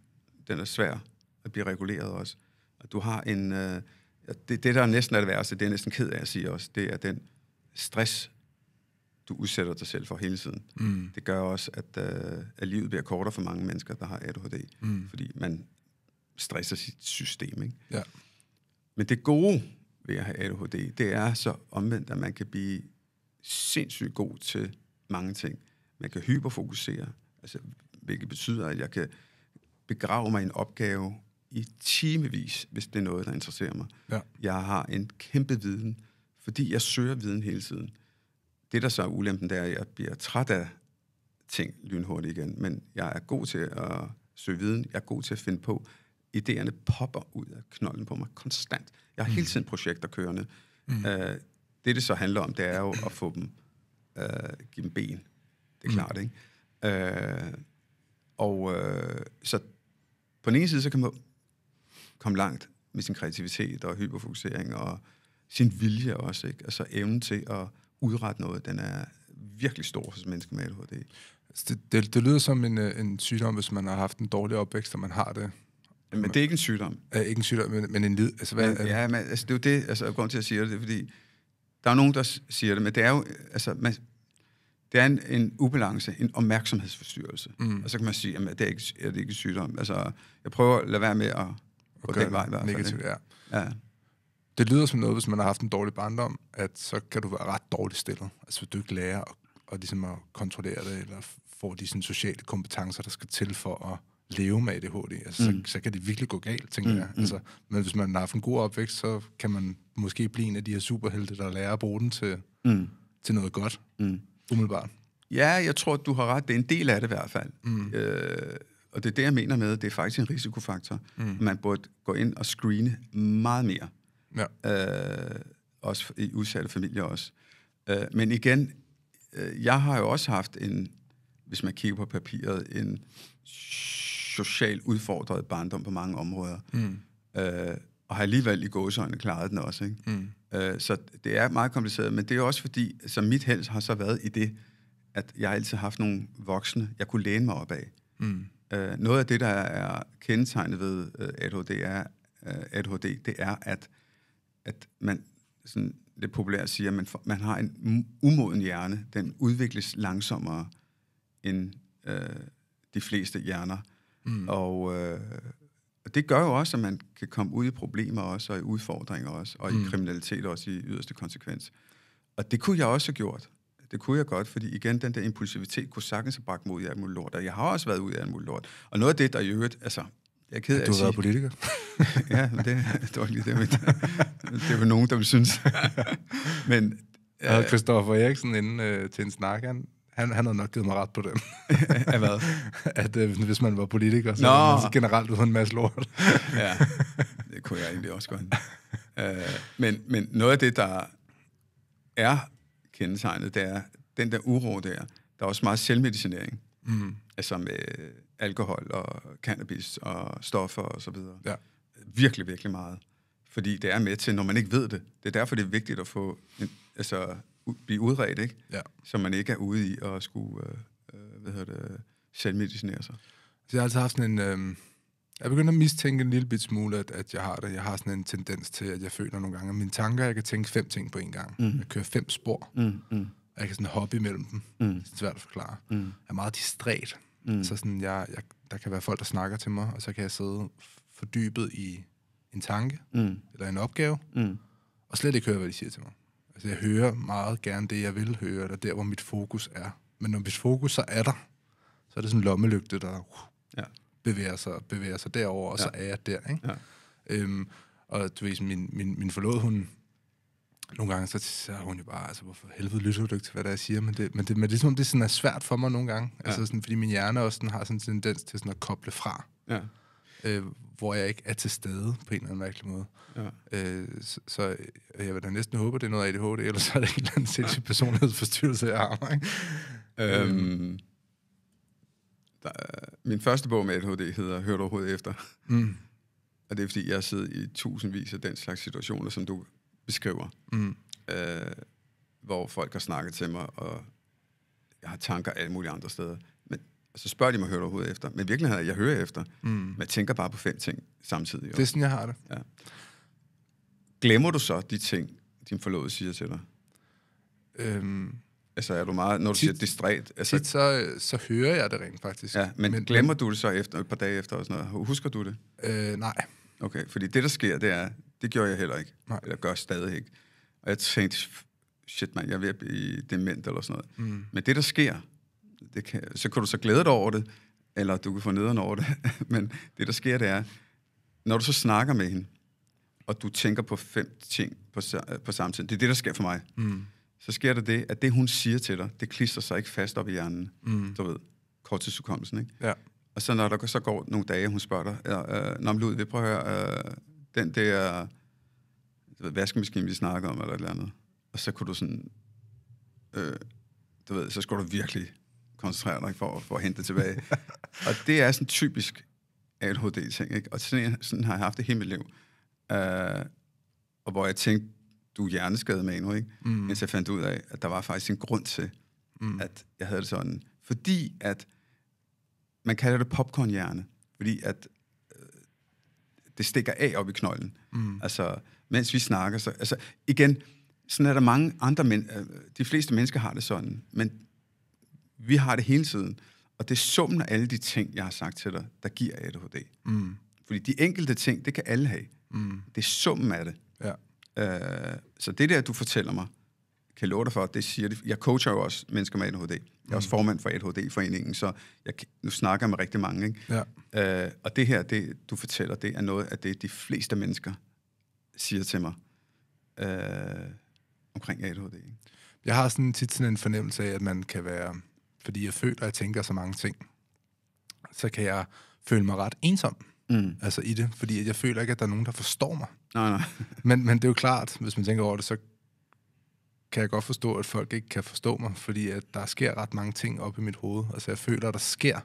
den er svær at blive reguleret også. Og du har en, øh, det, det, der er næsten er det værste, det er næsten ked af at sige også, det er den stress, du udsætter dig selv for hele tiden. Mm. Det gør også, at, øh, at livet bliver kortere for mange mennesker, der har ADHD, mm. fordi man stresser sit system. Ikke? Ja. Men det gode ved at have ADHD, det er så omvendt, at man kan blive sindssygt god til mange ting. Man kan hyperfokusere, altså, hvilket betyder, at jeg kan begrave mig i en opgave i timevis, hvis det er noget, der interesserer mig. Ja. Jeg har en kæmpe viden, fordi jeg søger viden hele tiden. Det, der så er ulempen, det er, at jeg bliver træt af ting lynhurtigt igen, men jeg er god til at søge viden, jeg er god til at finde på, idéerne popper ud af knolden på mig konstant. Jeg har hele mm. tiden projekter kørende. Mm. Øh, det, det så handler om, det er jo at få dem, øh, give dem ben. Det er mm. klart, mm. ikke? Øh, og øh, så på den ene side, så kan man komme langt med sin kreativitet og hyperfokusering og sin vilje også, ikke? Altså evnen til at udrette noget, den er virkelig stor hos mennesker med ADHD. Altså, det, det, det lyder som en, øh, en sygdom, hvis man har haft en dårlig opvækst, og man har det men det er ikke en sygdom. Er ikke en sygdom, men, men en lid. Altså, hvad, men, ja, men altså, det er jo det, altså, jeg går til at sige det, fordi der er nogen, der siger det, men det er jo, altså, man, det er en, en ubalance, en opmærksomhedsforstyrrelse. Mm. Og så kan man sige, at det er ikke, er det ikke en sygdom. Altså, jeg prøver at lade være med at gå okay, den vej. hvert negativt, ja. ja. Det lyder som noget, hvis man har haft en dårlig barndom, at så kan du være ret dårligt stillet. Altså, hvis du ikke lærer at, og ligesom at kontrollere det, eller få de sådan, sociale kompetencer, der skal til for at leve med ADHD. Altså, mm. så, så kan det virkelig gå galt, tænker mm. jeg. Mm. Altså, men hvis man har haft en god opvækst, så kan man måske blive en af de her superhelte, der lærer at bruge den til, mm. til noget godt, mm. umiddelbart. Ja, jeg tror, du har ret. Det er en del af det i hvert fald. Mm. Øh, og det er det, jeg mener med, det er faktisk en risikofaktor. Mm. Man burde gå ind og screene meget mere. Ja. Øh, også i udsatte familier også. Øh, men igen, øh, jeg har jo også haft en, hvis man kigger på papiret, en socialt udfordret barndom på mange områder. Mm. Øh, og har alligevel i gåsøjne klaret den også. Ikke? Mm. Øh, så det er meget kompliceret, men det er også fordi, som mit held har så været i det, at jeg altid har haft nogle voksne, jeg kunne læne mig op af. Mm. Øh, noget af det, der er kendetegnet ved øh, ADHD, er, øh, ADHD, det er, at, at man sådan lidt populært siger, at man, for, man har en umoden hjerne, den udvikles langsommere end øh, de fleste hjerner. Mm. Og, øh, og det gør jo også, at man kan komme ud i problemer også, og i udfordringer også, og mm. i kriminalitet også i yderste konsekvens. Og det kunne jeg også have gjort. Det kunne jeg godt, fordi igen, den der impulsivitet kunne sagtens have bragt mod i alt lort, og jeg har også været ud af alt muligt lort. Og noget af det, der i øvrigt, altså, jeg er ked af at Du har været politiker. ja, det, det var lige det, men det er nogen, der ville synes. men, jeg havde øh, Christoffer Eriksen inde øh, til en snak, han, han, han havde nok givet mig ret på den. Af hvad? At øh, hvis man var politiker, så var man generelt uden en masse lort. ja, det kunne jeg egentlig også godt. Øh, men, men noget af det, der er kendetegnet, det er den der uro der. Der er også meget selvmedicinering. Mm. Altså med alkohol og cannabis og stoffer og så videre. Ja. Virkelig, virkelig meget. Fordi det er med til, når man ikke ved det. Det er derfor, det er vigtigt at få en, altså, blive udredt, ikke? Ja. Så man ikke er ude i at skulle, øh, øh, hvad hedder det, selvmedicinere sig. Så jeg har altid haft sådan en... Øh, jeg begynder at mistænke en lille bit smule, at, at jeg har det. Jeg har sådan en tendens til, at jeg føler nogle gange, at mine tanker, jeg kan tænke fem ting på en gang. Mm. Jeg kører fem spor. Mm. Mm. Og jeg kan sådan hoppe imellem dem. Mm. Det er svært at forklare. Mm. Jeg er meget distræt. Mm. Så sådan, jeg, jeg, der kan være folk, der snakker til mig, og så kan jeg sidde fordybet i en tanke, mm. eller en opgave, mm. og slet ikke høre, hvad de siger til mig. Altså, jeg hører meget gerne det, jeg vil høre, eller der, hvor mit fokus er. Men når mit fokus så er der, så er det sådan en lommelygte, der uh, ja. bevæger, sig, bevæger sig derover, og ja. så er jeg der. Ikke? Ja. Øhm, og du ved, min, min, min forlod, hun, nogle gange, så siger hun jo bare, altså, hvorfor helvede lytter du ikke til, hvad der jeg siger? Men det, men det, men det er som det sådan er svært for mig nogle gange. Ja. Altså, sådan, fordi min hjerne også sådan, har sådan en tendens til sådan at koble fra. Ja øh, hvor jeg ikke er til stede på en eller anden mærkelig måde. Ja. Øh, så, så øh, jeg vil da næsten håbe, at det er noget ADHD, eller så er det en eller anden sindssyg personlighedsforstyrrelse, jeg har. Ikke? Øhm, mm. Der, min første bog med ADHD hedder Hør du overhovedet efter? Mm. Og det er, fordi jeg sidder i tusindvis af den slags situationer, som du beskriver. Mm. Øh, hvor folk har snakket til mig, og jeg har tanker alle mulige andre steder så spørger de mig, hører du overhovedet efter? Men virkelig virkeligheden, jeg hører efter, mm. men jeg tænker bare på fem ting samtidig. Det er sådan, jeg har det. Ja. Glemmer du så de ting, din forlovede siger til dig? Øhm, altså er du meget, når du tit, siger distræt? Altså, tit så, øh, så hører jeg det rent faktisk. Ja, men, men glemmer du det så efter, et par dage efter og sådan noget? Husker du det? Øh, nej. Okay, fordi det der sker, det er, det gjorde jeg heller ikke. Nej. Eller gør stadig ikke. Og jeg tænkte, shit man, jeg er ved at blive dement eller sådan noget. Mm. Men det der sker, det kan, så kan du så glæde dig over det, eller du kan få nederen over det. Men det, der sker, det er, når du så snakker med hende, og du tænker på fem ting på, på samme tid, det er det, der sker for mig, mm. så sker der det, at det, hun siger til dig, det klister sig ikke fast op i hjernen. Mm. Du ved, sukkommelsen, ikke? Ja. Og så når der så går nogle dage, hun spørger dig, øh, Nå, vi prøver at høre, øh, den der ved, vaskemaskine, vi snakker om, eller et eller andet. Og så kunne du sådan, øh, du ved, så skulle du virkelig koncentrere dig for, for at hente det tilbage. og det er sådan typisk ADHD-ting, ikke? Og sådan, sådan har jeg haft det hele mit liv. Uh, og hvor jeg tænkte, du er hjerneskadet med endnu, ikke? Mm. Indtil jeg fandt ud af, at der var faktisk en grund til, mm. at jeg havde det sådan. Fordi at, man kalder det popcornhjerne, fordi at øh, det stikker af op i knolden. Mm. Altså, mens vi snakker, så... Altså, igen, sådan er der mange andre men, øh, De fleste mennesker har det sådan, men vi har det hele tiden. Og det er summen af alle de ting, jeg har sagt til dig, der giver ADHD. Mm. Fordi de enkelte ting, det kan alle have. Mm. Det er summen af det. Ja. Øh, så det der, du fortæller mig, kan jeg love dig for, det siger de. Jeg coacher jo også mennesker med ADHD. Jeg er mm. også formand for ADHD-foreningen, så jeg, nu snakker jeg med rigtig mange. Ikke? Ja. Øh, og det her, det, du fortæller, det er noget af det, de fleste mennesker siger til mig øh, omkring ADHD. Ikke? Jeg har sådan tit sådan en fornemmelse af, at man kan være fordi jeg føler, at jeg tænker så mange ting, så kan jeg føle mig ret ensom mm. altså i det, fordi jeg føler ikke, at der er nogen, der forstår mig. Nej, nej. men, men det er jo klart, hvis man tænker over det, så kan jeg godt forstå, at folk ikke kan forstå mig, fordi at der sker ret mange ting op i mit hoved. Altså jeg føler, at der sker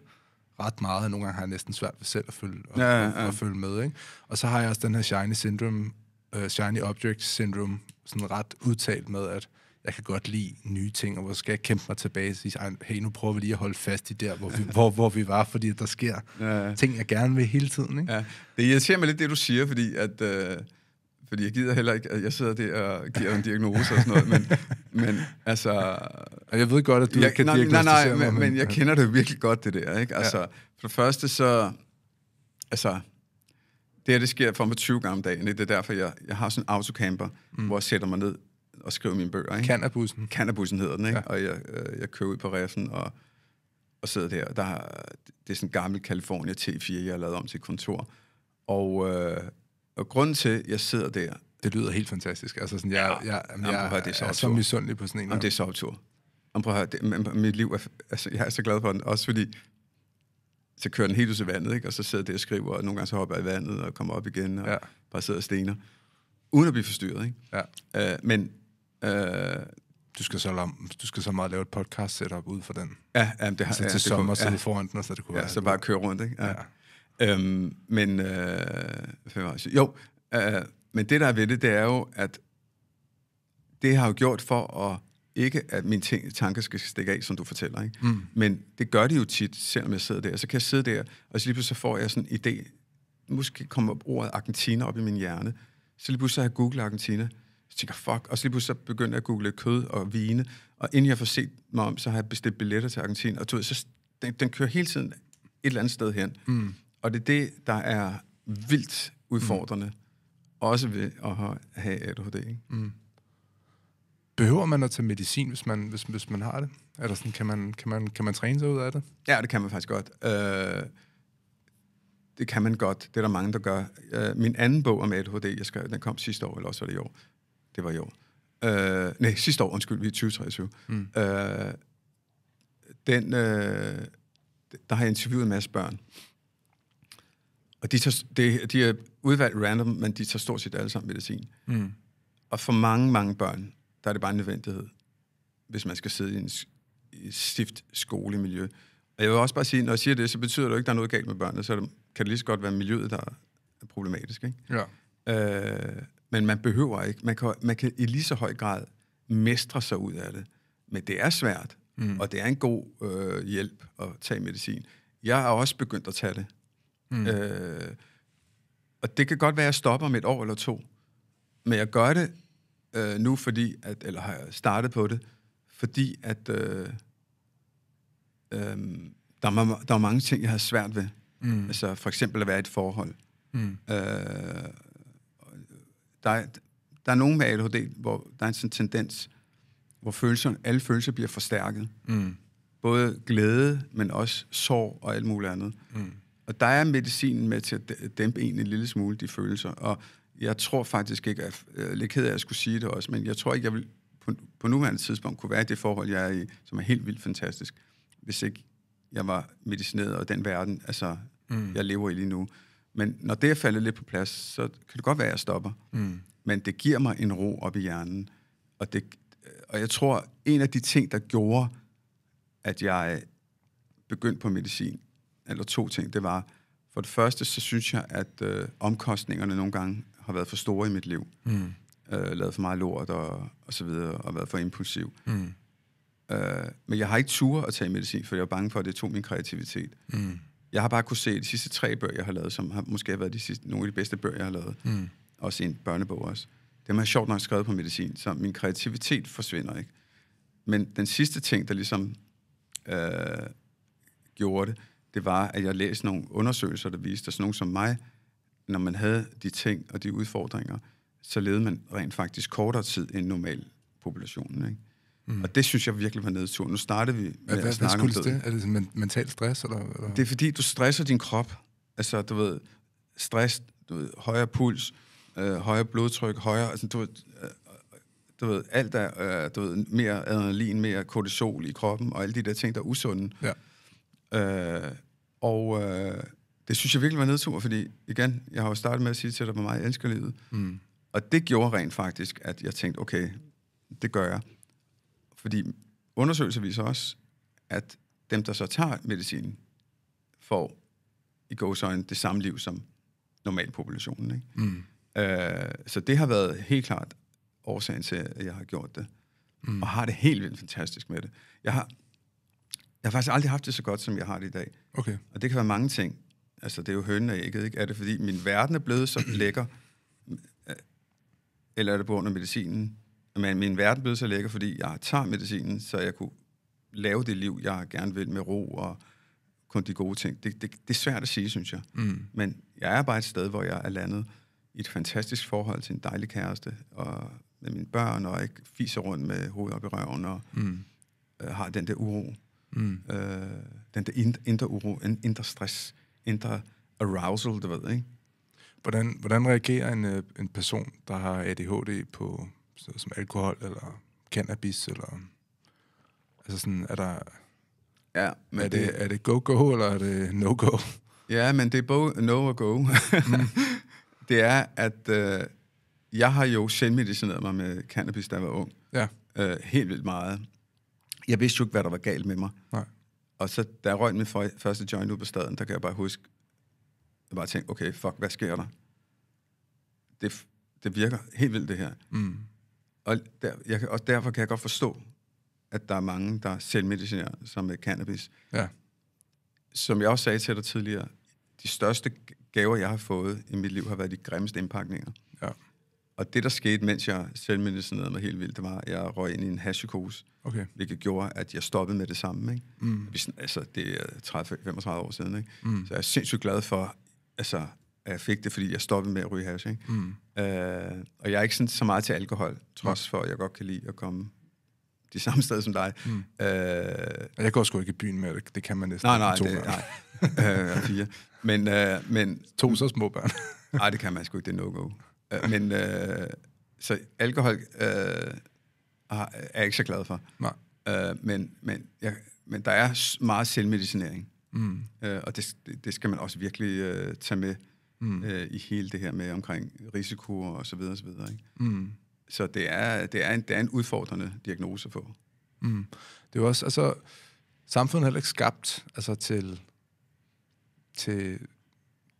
ret meget, og nogle gange har jeg næsten svært ved selv at følge, at, ja, ja, ja. At, at følge med. Ikke? Og så har jeg også den her shiny syndrome, uh, shiny object syndrome, sådan ret udtalt med, at jeg kan godt lide nye ting, og hvor skal jeg kæmpe mig tilbage og sige, hey, nu prøver vi lige at holde fast i der, hvor vi, hvor, hvor vi var, fordi der sker ja. ting, jeg gerne vil hele tiden. Ikke? Ja. Det irriterer mig lidt, det du siger, fordi at... Øh fordi jeg gider heller ikke, at jeg sidder der og giver en diagnose og sådan noget, men, men altså... Og jeg ved godt, at du jeg, ikke kan nej, diagnostisere nej, nej, mig. Men, men jeg kender det virkelig godt, det der, ikke? Altså, ja. for det første så... Altså, det her, det sker for mig 20 gange om dagen, det er derfor, jeg, jeg har sådan en autocamper, mm. hvor jeg sætter mig ned og skrive mine bøger. Ikke? Cannabusen. Cannabusen hedder den, ikke? Ja. og jeg, øh, jeg kører ud på ræsen og, og sidder der. der har, det er sådan en gammel California T4, jeg har lavet om til kontor. Og, øh, og grunden til, at jeg sidder der... Det lyder helt fantastisk. Altså sådan, jeg, ja. jeg, jamen, jeg, jamen, jeg, jeg, er så, er så misundelig på sådan en. Jamen, det er så optur. Jamen, prøv at høre, det, men, mit liv er... Altså, jeg er så glad for den, også fordi så kører den helt ud til vandet, ikke? og så sidder det og skriver, og nogle gange så hopper jeg i vandet og kommer op igen, og ja. bare sidder og stener, uden at blive forstyrret. Ikke? Ja. Uh, men Øh, du skal så, du skal så meget lave et podcast setup ud for den. Ja, ja det har så ja, til ja, sommer kunne, sidde ja. foran den, og så det kunne ja, være. så bare køre rundt, ikke? Ja. ja. Øhm, men øh, jo, øh, men det der er ved det, det er jo, at det har jo gjort for at ikke, at mine ting, tanker skal stikke af, som du fortæller, ikke? Mm. Men det gør det jo tit, selvom jeg sidder der. Så kan jeg sidde der, og så lige pludselig får jeg sådan en idé. Måske kommer ordet Argentina op i min hjerne. Så lige pludselig har jeg googlet Argentina jeg tænker, fuck. Og så lige pludselig så begyndte jeg at google kød og vine. Og inden jeg får set mig om, så har jeg bestilt billetter til Argentina. Og så den, den kører hele tiden et eller andet sted hen. Mm. Og det er det, der er vildt udfordrende. Mm. Også ved at have ADHD. Ikke? Mm. Behøver man at tage medicin, hvis man, hvis, hvis man har det? Eller sådan, kan, man, kan, man, kan man træne sig ud af det? Ja, det kan man faktisk godt. Øh, det kan man godt. Det er der mange, der gør. Øh, min anden bog om ADHD, jeg skrev, den kom sidste år, eller også var det i år, det var i år. Øh, nej, sidste år, undskyld, vi er 2023. Mm. Øh, den, øh, der har jeg interviewet en masse børn. Og de, tager, de, de er udvalgt random, men de tager stort set alle sammen medicin. Mm. Og for mange, mange børn, der er det bare en nødvendighed, hvis man skal sidde i en stift skolemiljø. Og jeg vil også bare sige, når jeg siger det, så betyder det jo ikke, at der er noget galt med børnene, så det, kan det lige så godt være miljøet, der er problematisk. Ikke? Ja. Øh, men man behøver ikke. Man kan, man kan i lige så høj grad mestre sig ud af det. Men det er svært, mm. og det er en god øh, hjælp at tage medicin. Jeg har også begyndt at tage det. Mm. Øh, og det kan godt være, at jeg stopper om et år eller to. Men jeg gør det øh, nu, fordi at, eller har jeg startet på det, fordi at øh, øh, der, er, der er mange ting, jeg har svært ved. Mm. Altså for eksempel at være i et forhold. Mm. Øh, der, der er nogen med ADHD, hvor der er sådan en tendens, hvor følelser, alle følelser bliver forstærket. Mm. Både glæde, men også sorg og alt muligt andet. Mm. Og der er medicinen med til at dæmpe en en lille smule de følelser. Og jeg tror faktisk ikke, at jeg er lidt ked af, at jeg skulle sige det også, men jeg tror ikke, jeg vil på, på nuværende tidspunkt kunne være i det forhold, jeg er i, som er helt vildt fantastisk, hvis ikke jeg var medicineret og den verden, altså, mm. jeg lever i lige nu. Men når det er faldet lidt på plads, så kan det godt være, at jeg stopper. Mm. Men det giver mig en ro op i hjernen. Og, det, og jeg tror, en af de ting, der gjorde, at jeg begyndte på medicin, eller to ting, det var, for det første, så synes jeg, at øh, omkostningerne nogle gange har været for store i mit liv. Mm. Øh, lavet for meget lort og, og så videre, og været for impulsiv. Mm. Øh, men jeg har ikke tur at tage medicin, for jeg er bange for, at det tog min kreativitet. Mm. Jeg har bare kunne se de sidste tre bøger, jeg har lavet, som har måske har været de sidste, nogle af de bedste bøger, jeg har lavet. Mm. Også en børnebog også. Det har jeg sjovt nok skrevet på medicin, så min kreativitet forsvinder ikke. Men den sidste ting, der ligesom øh, gjorde det, det var, at jeg læste nogle undersøgelser, der viste, at sådan nogen som mig, når man havde de ting og de udfordringer, så levede man rent faktisk kortere tid end normal populationen. Ikke? Mm. Og det synes jeg virkelig var nedtur. Nu startede vi med hvad, at snakke hvad om det. det. Er det men, mental stress? Eller, eller? Det er fordi, du stresser din krop. Altså, du ved, stress, du ved, højere puls, øh, højere blodtryk, højere... Altså, du, øh, du ved, alt er, øh, du ved, mere adrenalin, mere kortisol i kroppen, og alle de der ting, der er usunde. Ja. Øh, og øh, det synes jeg virkelig var nedtur, fordi igen, jeg har jo startet med at sige til dig, hvor meget jeg elsker livet. Mm. Og det gjorde rent faktisk, at jeg tænkte, okay, det gør jeg. Fordi undersøgelser viser også, at dem, der så tager medicinen, får i gåsøjne det samme liv som normalpopulationen. Ikke? Mm. Øh, så det har været helt klart årsagen til, at jeg har gjort det. Mm. Og har det helt vildt fantastisk med det. Jeg har, jeg har faktisk aldrig haft det så godt, som jeg har det i dag. Okay. Og det kan være mange ting. Altså, det er jo hønene og ægget, ikke? Er det, fordi min verden er blevet så lækker? Øh, eller er det på grund af medicinen? men min verden blev så lækker, fordi jeg tager medicinen, så jeg kunne lave det liv, jeg gerne vil med ro og kun de gode ting. Det, det, det er svært at sige, synes jeg. Mm. Men jeg er bare et sted, hvor jeg er landet i et fantastisk forhold til en dejlig kæreste, og med mine børn, og ikke fiser rundt med hovedet op i røven, og mm. øh, har den der uro. Mm. Øh, den der ind, indre uro, indre stress, indre arousal, du ved, ikke? Hvordan, hvordan reagerer en, øh, en person, der har ADHD på, sådan som alkohol eller cannabis, eller... Altså sådan, er der... Ja, men er det, det, er det go-go, eller er det no-go? Ja, men det er både no og go. mm. det er, at øh, jeg har jo selvmedicineret mig med cannabis, da jeg var ung. Ja. Øh, helt vildt meget. Jeg vidste jo ikke, hvad der var galt med mig. Nej. Og så, da jeg røg min første joint ud på staden, der kan jeg bare huske, jeg bare tænkte, okay, fuck, hvad sker der? Det, det virker helt vildt, det her. Mm og, der, jeg, og derfor kan jeg godt forstå, at der er mange, der selvmedicinerer sig med cannabis. Ja. Som jeg også sagde til dig tidligere, de største gaver, jeg har fået i mit liv, har været de grimmeste indpakninger. Ja. Og det, der skete, mens jeg selvmedicinerede mig helt vildt, det var, at jeg røg ind i en hashikose, okay. hvilket gjorde, at jeg stoppede med det samme. Ikke? Mm. Altså, det er 30, 35 år siden. Ikke? Mm. Så jeg er sindssygt glad for, altså, jeg fik det, fordi jeg stoppede med at ryge hash. Ikke? Mm. Øh, og jeg er ikke sådan så meget til alkohol, trods mm. for, at jeg godt kan lide at komme de samme sted som dig. Mm. Øh, jeg går sgu ikke i byen med det, det kan man næsten nej, nej, to det, børn. nej. øh, fire. Men, øh, men, to så små børn. nej, det kan man sgu ikke, det er no-go. Øh, men øh, så alkohol øh, er jeg ikke så glad for. Nej. Øh, men, men, jeg, men der er meget selvmedicinering, mm. øh, og det, det skal man også virkelig øh, tage med mm. øh, i hele det her med omkring risiko og så videre, og så videre. Ikke? Mm. Så det er, det, er en, det er en udfordrende diagnose for. Mm. Det er jo også, altså, samfundet er heller ikke skabt altså, til, til,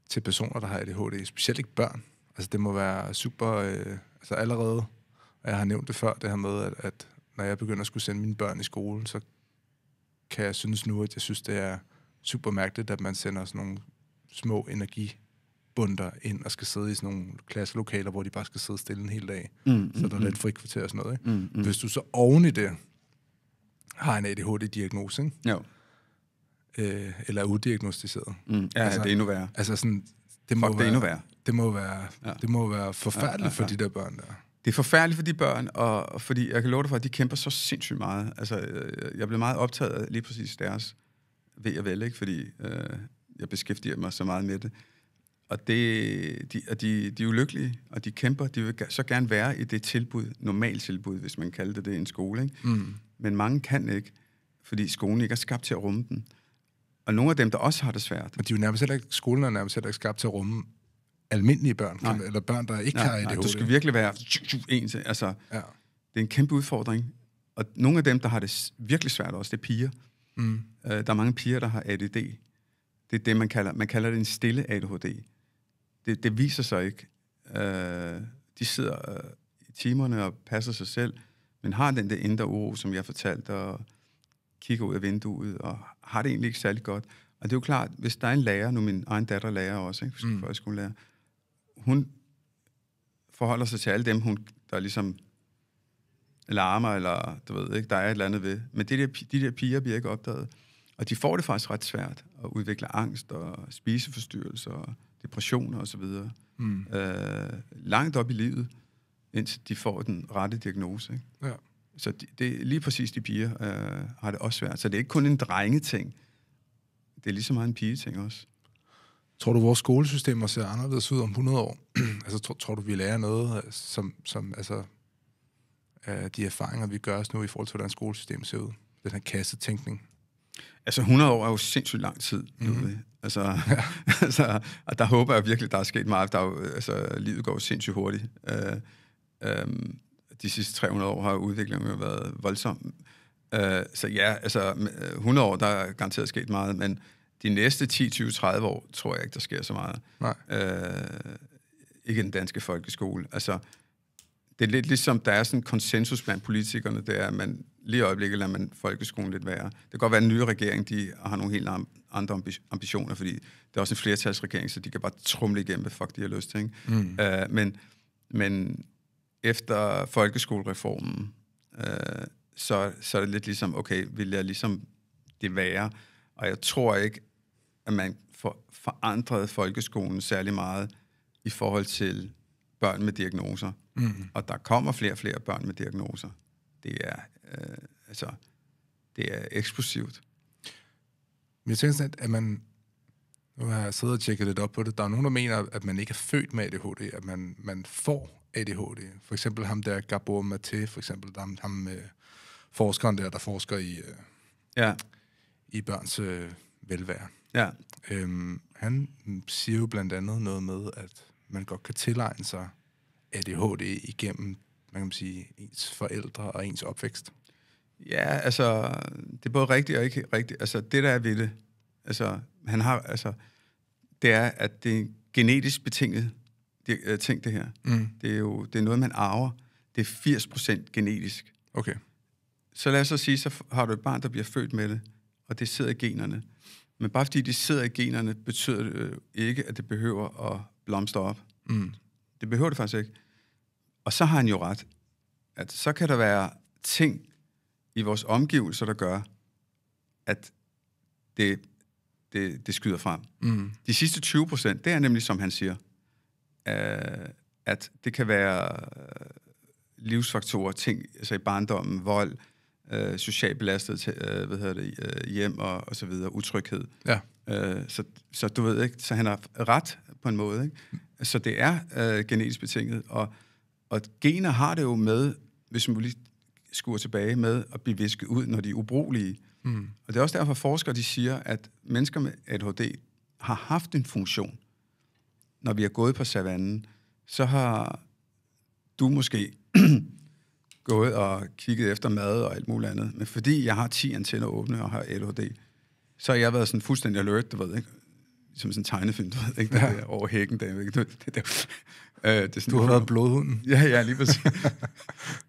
til personer, der har ADHD, specielt ikke børn. Altså, det må være super, øh, altså allerede, og jeg har nævnt det før, det her med, at, at når jeg begynder at skulle sende mine børn i skole, så kan jeg synes nu, at jeg synes, det er super mærkeligt, at man sender sådan nogle små energi bunder ind og skal sidde i sådan nogle klasselokaler, hvor de bare skal sidde stille en hel dag. Mm, mm, så der er mm. lidt frikvarter og sådan noget. Ikke? Mm, mm. Hvis du så oven i det har en ADHD-diagnose, ikke? Jo. Øh, eller er udiagnostiseret. Mm. Ja, altså, det er endnu værre. Altså sådan, det må Fuck, være, det er endnu værre. Det må være, ja. det må være forfærdeligt ja, ja, ja. for de der børn der. Det er forfærdeligt for de børn, og, og fordi jeg kan love dig for, at de kæmper så sindssygt meget. Altså, øh, jeg blev meget optaget af lige præcis deres ved og vel, ikke? fordi øh, jeg beskæftiger mig så meget med det. Og, det, de, og de, de er ulykkelige, og de kæmper. De vil så gerne være i det tilbud, normalt tilbud, hvis man kalder det det, en skole. Ikke? Mm. Men mange kan ikke, fordi skolen ikke er skabt til at rumme den. Og nogle af dem, der også har det svært. Og de er jo nærmest heller ikke, skolen er nærmest heller ikke skabt til at rumme almindelige børn, nej. eller børn, der ikke nej, har ADHD. Nej, du skal virkelig være en til, altså, ja. det er en kæmpe udfordring. Og nogle af dem, der har det virkelig svært også, det er piger. Mm. Øh, der er mange piger, der har ADD. Det er det, man kalder, man kalder det en stille ADHD det, det viser sig ikke. Øh, de sidder øh, i timerne og passer sig selv, men har den der indre uro, som jeg fortalte, og kigger ud af vinduet, og har det egentlig ikke særlig godt. Og det er jo klart, hvis der er en lærer, nu min egen datter lærer også, ikke? Mm. lære, hun forholder sig til alle dem, hun, der ligesom larmer, eller du ved ikke, der er et eller andet ved. Men det der, de der piger bliver ikke opdaget. Og de får det faktisk ret svært at udvikle angst og spiseforstyrrelser og depressioner osv. Mm. Øh, langt op i livet, indtil de får den rette diagnose. Ikke? Ja. Så det, det, lige præcis de piger øh, har det også svært. Så det er ikke kun en drengeting. Det er lige så meget en pigeting også. Tror du, vores skolesystemer ser anderledes ud om 100 år? altså, tror, tror du, vi lærer noget, øh, som, som altså, af de erfaringer, vi gør os nu i forhold til, hvordan skolesystemet ser ud? Den her kassetænkning. Altså 100 år er jo sindssygt lang tid. Mm-hmm. Ved. Altså, ja. altså, og der håber jeg virkelig, der er sket meget. Der er jo, altså, livet går jo sindssygt hurtigt. Øh, øh, de sidste 300 år har udviklingen jo været voldsom. Øh, så ja, altså 100 øh, år, der er garanteret sket meget, men de næste 10, 20, 30 år, tror jeg ikke, der sker så meget. Nej. Øh, ikke den danske folkeskole. Altså, det er lidt ligesom, der er sådan en konsensus blandt politikerne, det er, at man, lige i øjeblikket lader man folkeskolen lidt være. Det kan godt være, at den nye regering de har nogle helt andre ambitioner, fordi det er også en flertalsregering, så de kan bare trumle igennem, hvad fuck de har lyst til. Ikke? Mm. Øh, men, men efter folkeskolereformen, øh, så, så er det lidt ligesom, okay, vil jeg ligesom det være? Og jeg tror ikke, at man for, forandrede folkeskolen særlig meget i forhold til børn med diagnoser. Mm. Og der kommer flere og flere børn med diagnoser. Det er øh, altså, det er eksplosivt. jeg tænker sådan, at, man, nu har jeg siddet og tjekket lidt op på det, der er nogen, der mener, at man ikke er født med ADHD, at man, man får ADHD. For eksempel ham der, Gabor Maté, for eksempel, der, ham, med øh, forskeren der, der forsker i, øh, ja. i børns øh, velvære. Ja. Øhm, han siger jo blandt andet noget med, at man godt kan tilegne sig ADHD igennem, man kan sige, ens forældre og ens opvækst. Ja, altså, det er både rigtigt og ikke rigtigt. Altså, det der er ved det, altså, han har, altså, det er, at det er genetisk betinget det, jeg øh, tænkte det her. Mm. Det er jo det er noget, man arver. Det er 80% genetisk. Okay. Så lad os så sige, så har du et barn, der bliver født med det, og det sidder i generne. Men bare fordi det sidder i generne, betyder det øh, ikke, at det behøver at blomstre op. Mm. Det behøver det faktisk ikke. Og så har han jo ret, at så kan der være ting, i vores omgivelser, der gør, at det, det, det skyder frem. Mm. De sidste 20 procent, det er nemlig, som han siger, øh, at det kan være øh, livsfaktorer, ting, altså i barndommen, vold, øh, social belastet til, øh, hvad hedder det, øh, hjem og, og så videre, utryghed. Ja. Øh, så, så du ved ikke, så han har ret på en måde. Ikke? Så det er øh, genetisk betinget, og, og gener har det jo med, hvis man lige skuer tilbage med at blive visket ud, når de er ubrugelige. Mm. Og det er også derfor, forskere de siger, at mennesker med ADHD har haft en funktion. Når vi er gået på savannen, så har du måske gået og kigget efter mad og alt muligt andet. Men fordi jeg har 10 antenner åbne og har ADHD, så har jeg været sådan fuldstændig alert, du ved, ikke? som sådan en tegnefilm, du ved, ikke? Der, over hækken, der, ikke? Det, det, Øh, det er sådan, du har været blodhunden. Ja, ja, lige præcis.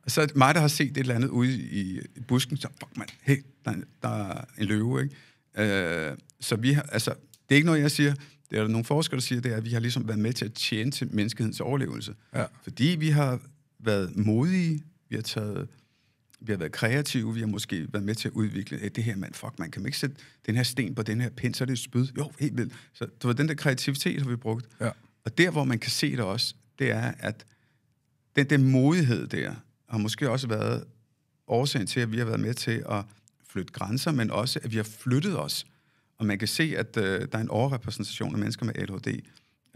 og så mig, der har set et eller andet ude i, i busken, så fuck man, hey, der, er, der er en løve, ikke? Øh, så vi har, altså, det er ikke noget, jeg siger, det er der nogle forskere, der siger, det er, at vi har ligesom været med til at tjene til menneskehedens overlevelse. Ja. Fordi vi har været modige, vi har taget vi har været kreative, vi har måske været med til at udvikle, at det her, man, fuck, man kan ikke sætte den her sten på den her pind, så er det et spyd. Jo, helt vildt. Så det var den der kreativitet, har vi brugt. Ja. Og der, hvor man kan se det også, det er, at den, den modighed der har måske også været årsagen til, at vi har været med til at flytte grænser, men også, at vi har flyttet os. Og man kan se, at øh, der er en overrepræsentation af mennesker med ADHD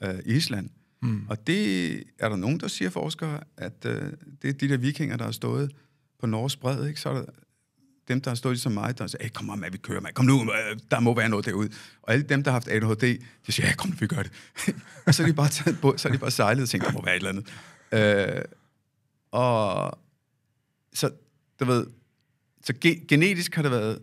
øh, i Island. Mm. Og det er der nogen, der siger forskere, at øh, det er de der vikinger, der har stået på Norges bred, ikke? Så er der dem, der har stået ligesom mig, der siger, hey, kom med, vi kører, man. kom nu, man. Øh, der må være noget derude. Og alle dem, der har haft ADHD, de siger, ja, kom nu, vi gør det. og så er de bare taget på, så er de bare sejlet og tænkt, der må være et eller andet. Øh, og så, du ved, så ge- genetisk har det været,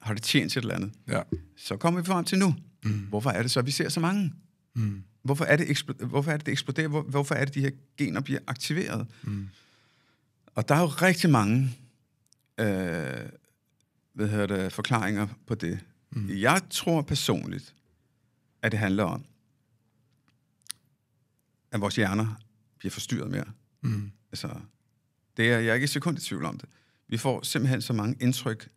har det tjent til et eller andet. Ja. Så kommer vi frem til nu. Mm. Hvorfor er det så, at vi ser så mange? Mm. Hvorfor, er det ekspl- hvorfor er det, det eksploderer? Hvor, hvorfor er det, de her gener bliver aktiveret? Mm. Og der er jo rigtig mange øh, hvad hedder det, forklaringer på det. Mm. Jeg tror personligt, at det handler om, at vores hjerner bliver forstyrret mere. Mm. Altså, det er, jeg er ikke i sekund i tvivl om det. Vi får simpelthen så mange indtryk,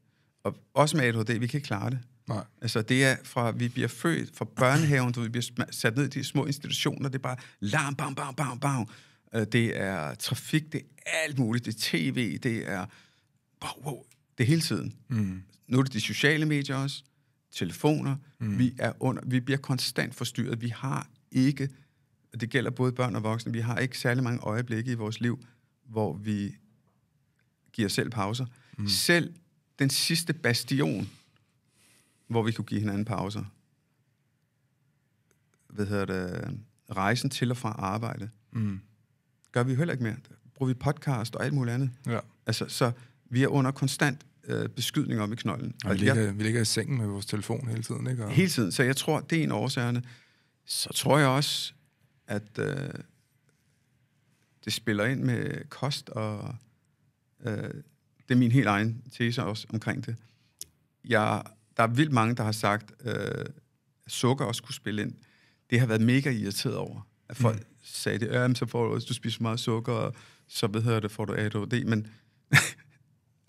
og også med ADHD, vi kan ikke klare det. Nej. Altså det er fra, vi bliver født fra børnehaven, du vi bliver sat ned i de små institutioner, det er bare larm, bam, bam, bam, bam. Øh, det er trafik, det er alt muligt, det er tv, det er wow, wow, det er hele tiden. Mm. Nu er det de sociale medier også, telefoner, mm. vi, er under, vi bliver konstant forstyrret, vi har ikke, og det gælder både børn og voksne, vi har ikke særlig mange øjeblikke i vores liv, hvor vi giver selv pauser. Mm. Selv den sidste bastion, hvor vi kunne give hinanden pauser, hvad hedder det, rejsen til og fra arbejde, mm. gør vi heller ikke mere. Bruger vi podcast og alt muligt andet. Ja. Altså, så vi er under konstant øh, beskydning om i knollen. Og vi, ligger, jeg, vi ligger i sengen med vores telefon hele tiden, ikke? Og... Hele tiden, så jeg tror, det er en af årsagerne. Så tror jeg også, at øh, det spiller ind med kost, og øh, det er min helt egen tese også omkring det. Jeg, der er vildt mange, der har sagt, øh, at sukker også kunne spille ind. Det har været mega irriteret over, at folk mm. sagde det, øh, så får du, du spiser meget sukker, og så hvad hedder det, får du ADHD, men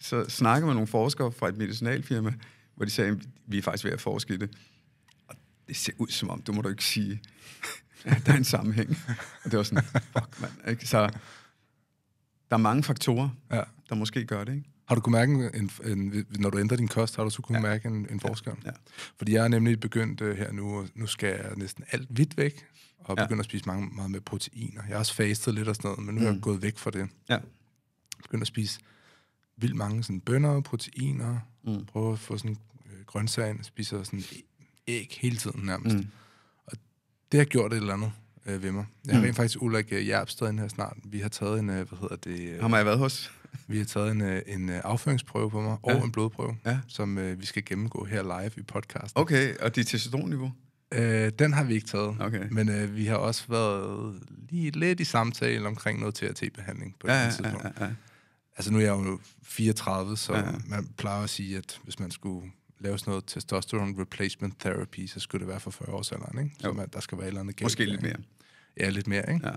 så snakkede med nogle forskere fra et medicinalfirma, hvor de sagde, at vi er faktisk ved at forske i det. Og det ser ud som om, du må du ikke sige, at der er en sammenhæng. Og det var sådan, fuck mand. Så der er mange faktorer, ja. der måske gør det, ikke? Har du kunnet mærke, en, en, når du ændrer din kost, har du så kunnet ja. mærke en, en forskel? Ja. ja. Fordi jeg er nemlig begyndt uh, her nu, nu skal jeg næsten alt hvidt væk, og ja. begynder at spise mange, meget med proteiner. Jeg har også fastet lidt og sådan noget, men nu mm. er jeg mm. gået væk fra det. Ja. Begyndt at spise vildt mange sådan bønner, proteiner, mm. prøver at få sådan øh, grøntsager ind, spiser sådan æg hele tiden nærmest. Mm. Og det har gjort et eller andet øh, ved mig. Jeg har mm. rent faktisk Ulrik øh, Jerpsted ind her snart. Vi har taget en, øh, hvad hedder det... Øh, har mig været hos? Vi har taget en, øh, en øh, afføringsprøve på mig, og en blodprøve, ja. som øh, vi skal gennemgå her live i podcasten. Okay, og det er testosteronniveau? Øh, den har vi ikke taget, okay. men øh, vi har også været lige lidt i samtale omkring noget tht behandling på ja, det ja, tidspunkt. Ja, ja, ja. Altså nu er jeg jo 34, så ja. man plejer at sige, at hvis man skulle lave sådan noget testosterone replacement therapy, så skulle det være for 40 års alderen, ikke? Så man, der skal være et eller andet galt. Måske lidt mere. Ja, lidt mere, ikke? Ja.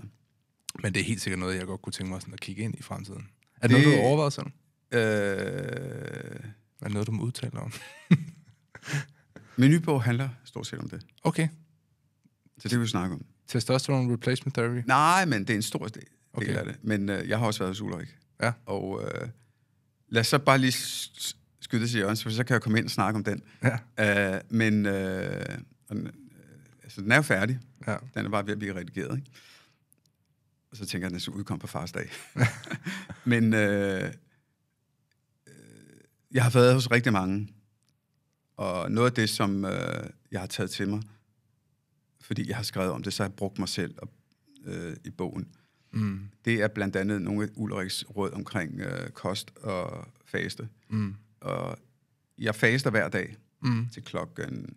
Men det er helt sikkert noget, jeg godt kunne tænke mig sådan at kigge ind i fremtiden. Er det, det... noget, du overvejer sådan? Øh... Er det noget, du må udtale om? Min nye bog handler stort set om det. Okay. Så det vil vi snakke om. Testosterone replacement therapy? Nej, men det er en stor del okay. af det. Men øh, jeg har også været hos Ulrik. Ja. Og øh, lad os så bare lige skyde det til for så kan jeg komme ind og snakke om den. Ja. Æh, øh, men øh, den, øh, altså, den er jo færdig. Ja. Den er bare ved at blive redigeret. Ikke? Og så tænker jeg, at den skal udkomme på fars dag. men øh, øh, jeg har været hos rigtig mange. Og noget af det, som øh, jeg har taget til mig, fordi jeg har skrevet om det, så har jeg brugt mig selv og, øh, i bogen. Mm. Det er blandt andet nogle af Ulriks råd omkring øh, kost og faste. Mm. Og jeg faster hver dag mm. til klokken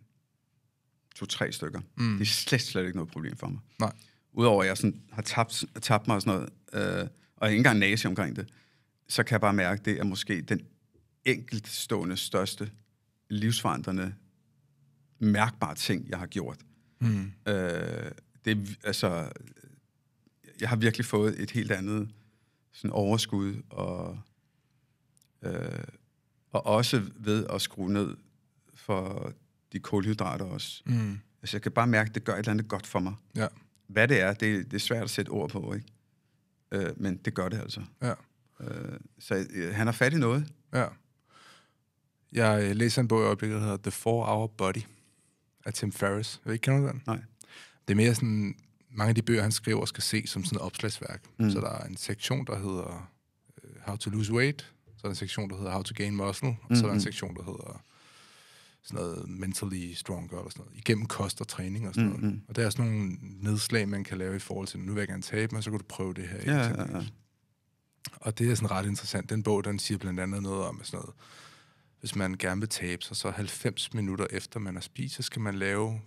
to-tre stykker. Mm. Det er slet, slet ikke noget problem for mig. Nej. Udover at jeg sådan har tabt, tabt mig og sådan noget, øh, og ikke engang nazi omkring det, så kan jeg bare mærke, at det er måske den enkeltstående største livsforandrende mærkbare ting, jeg har gjort. Mm. Øh, det, altså, jeg har virkelig fået et helt andet sådan overskud, og, øh, og også ved at skrue ned for de kulhydrater også. Mm. Altså, jeg kan bare mærke, at det gør et eller andet godt for mig. Ja. Hvad det er, det, det er svært at sætte ord på, ikke? Øh, men det gør det altså. Ja. Øh, så øh, han har fat i noget. Ja. Jeg øh, læser en bog i øjeblikket, der hedder The Four Hour Body af Tim Ferriss. Jeg ved ikke, kender du den? Nej. Det er mere sådan mange af de bøger, han skriver, skal ses som sådan et opslagsværk. Mm. Så der er en sektion, der hedder uh, How to Lose Weight, så er der en sektion, der hedder How to Gain Muscle, og mm-hmm. så er der en mm-hmm. sektion, der hedder sådan noget mentally stronger eller sådan noget, igennem kost og træning og sådan mm-hmm. noget. Og der er sådan nogle nedslag, man kan lave i forhold til, nu vil jeg gerne tabe mig, så kan du prøve det her. Ja, ja, ja. Og det er sådan ret interessant. Den bog, den siger blandt andet noget om sådan noget, hvis man gerne vil tabe sig, så 90 minutter efter man har spist, så skal man lave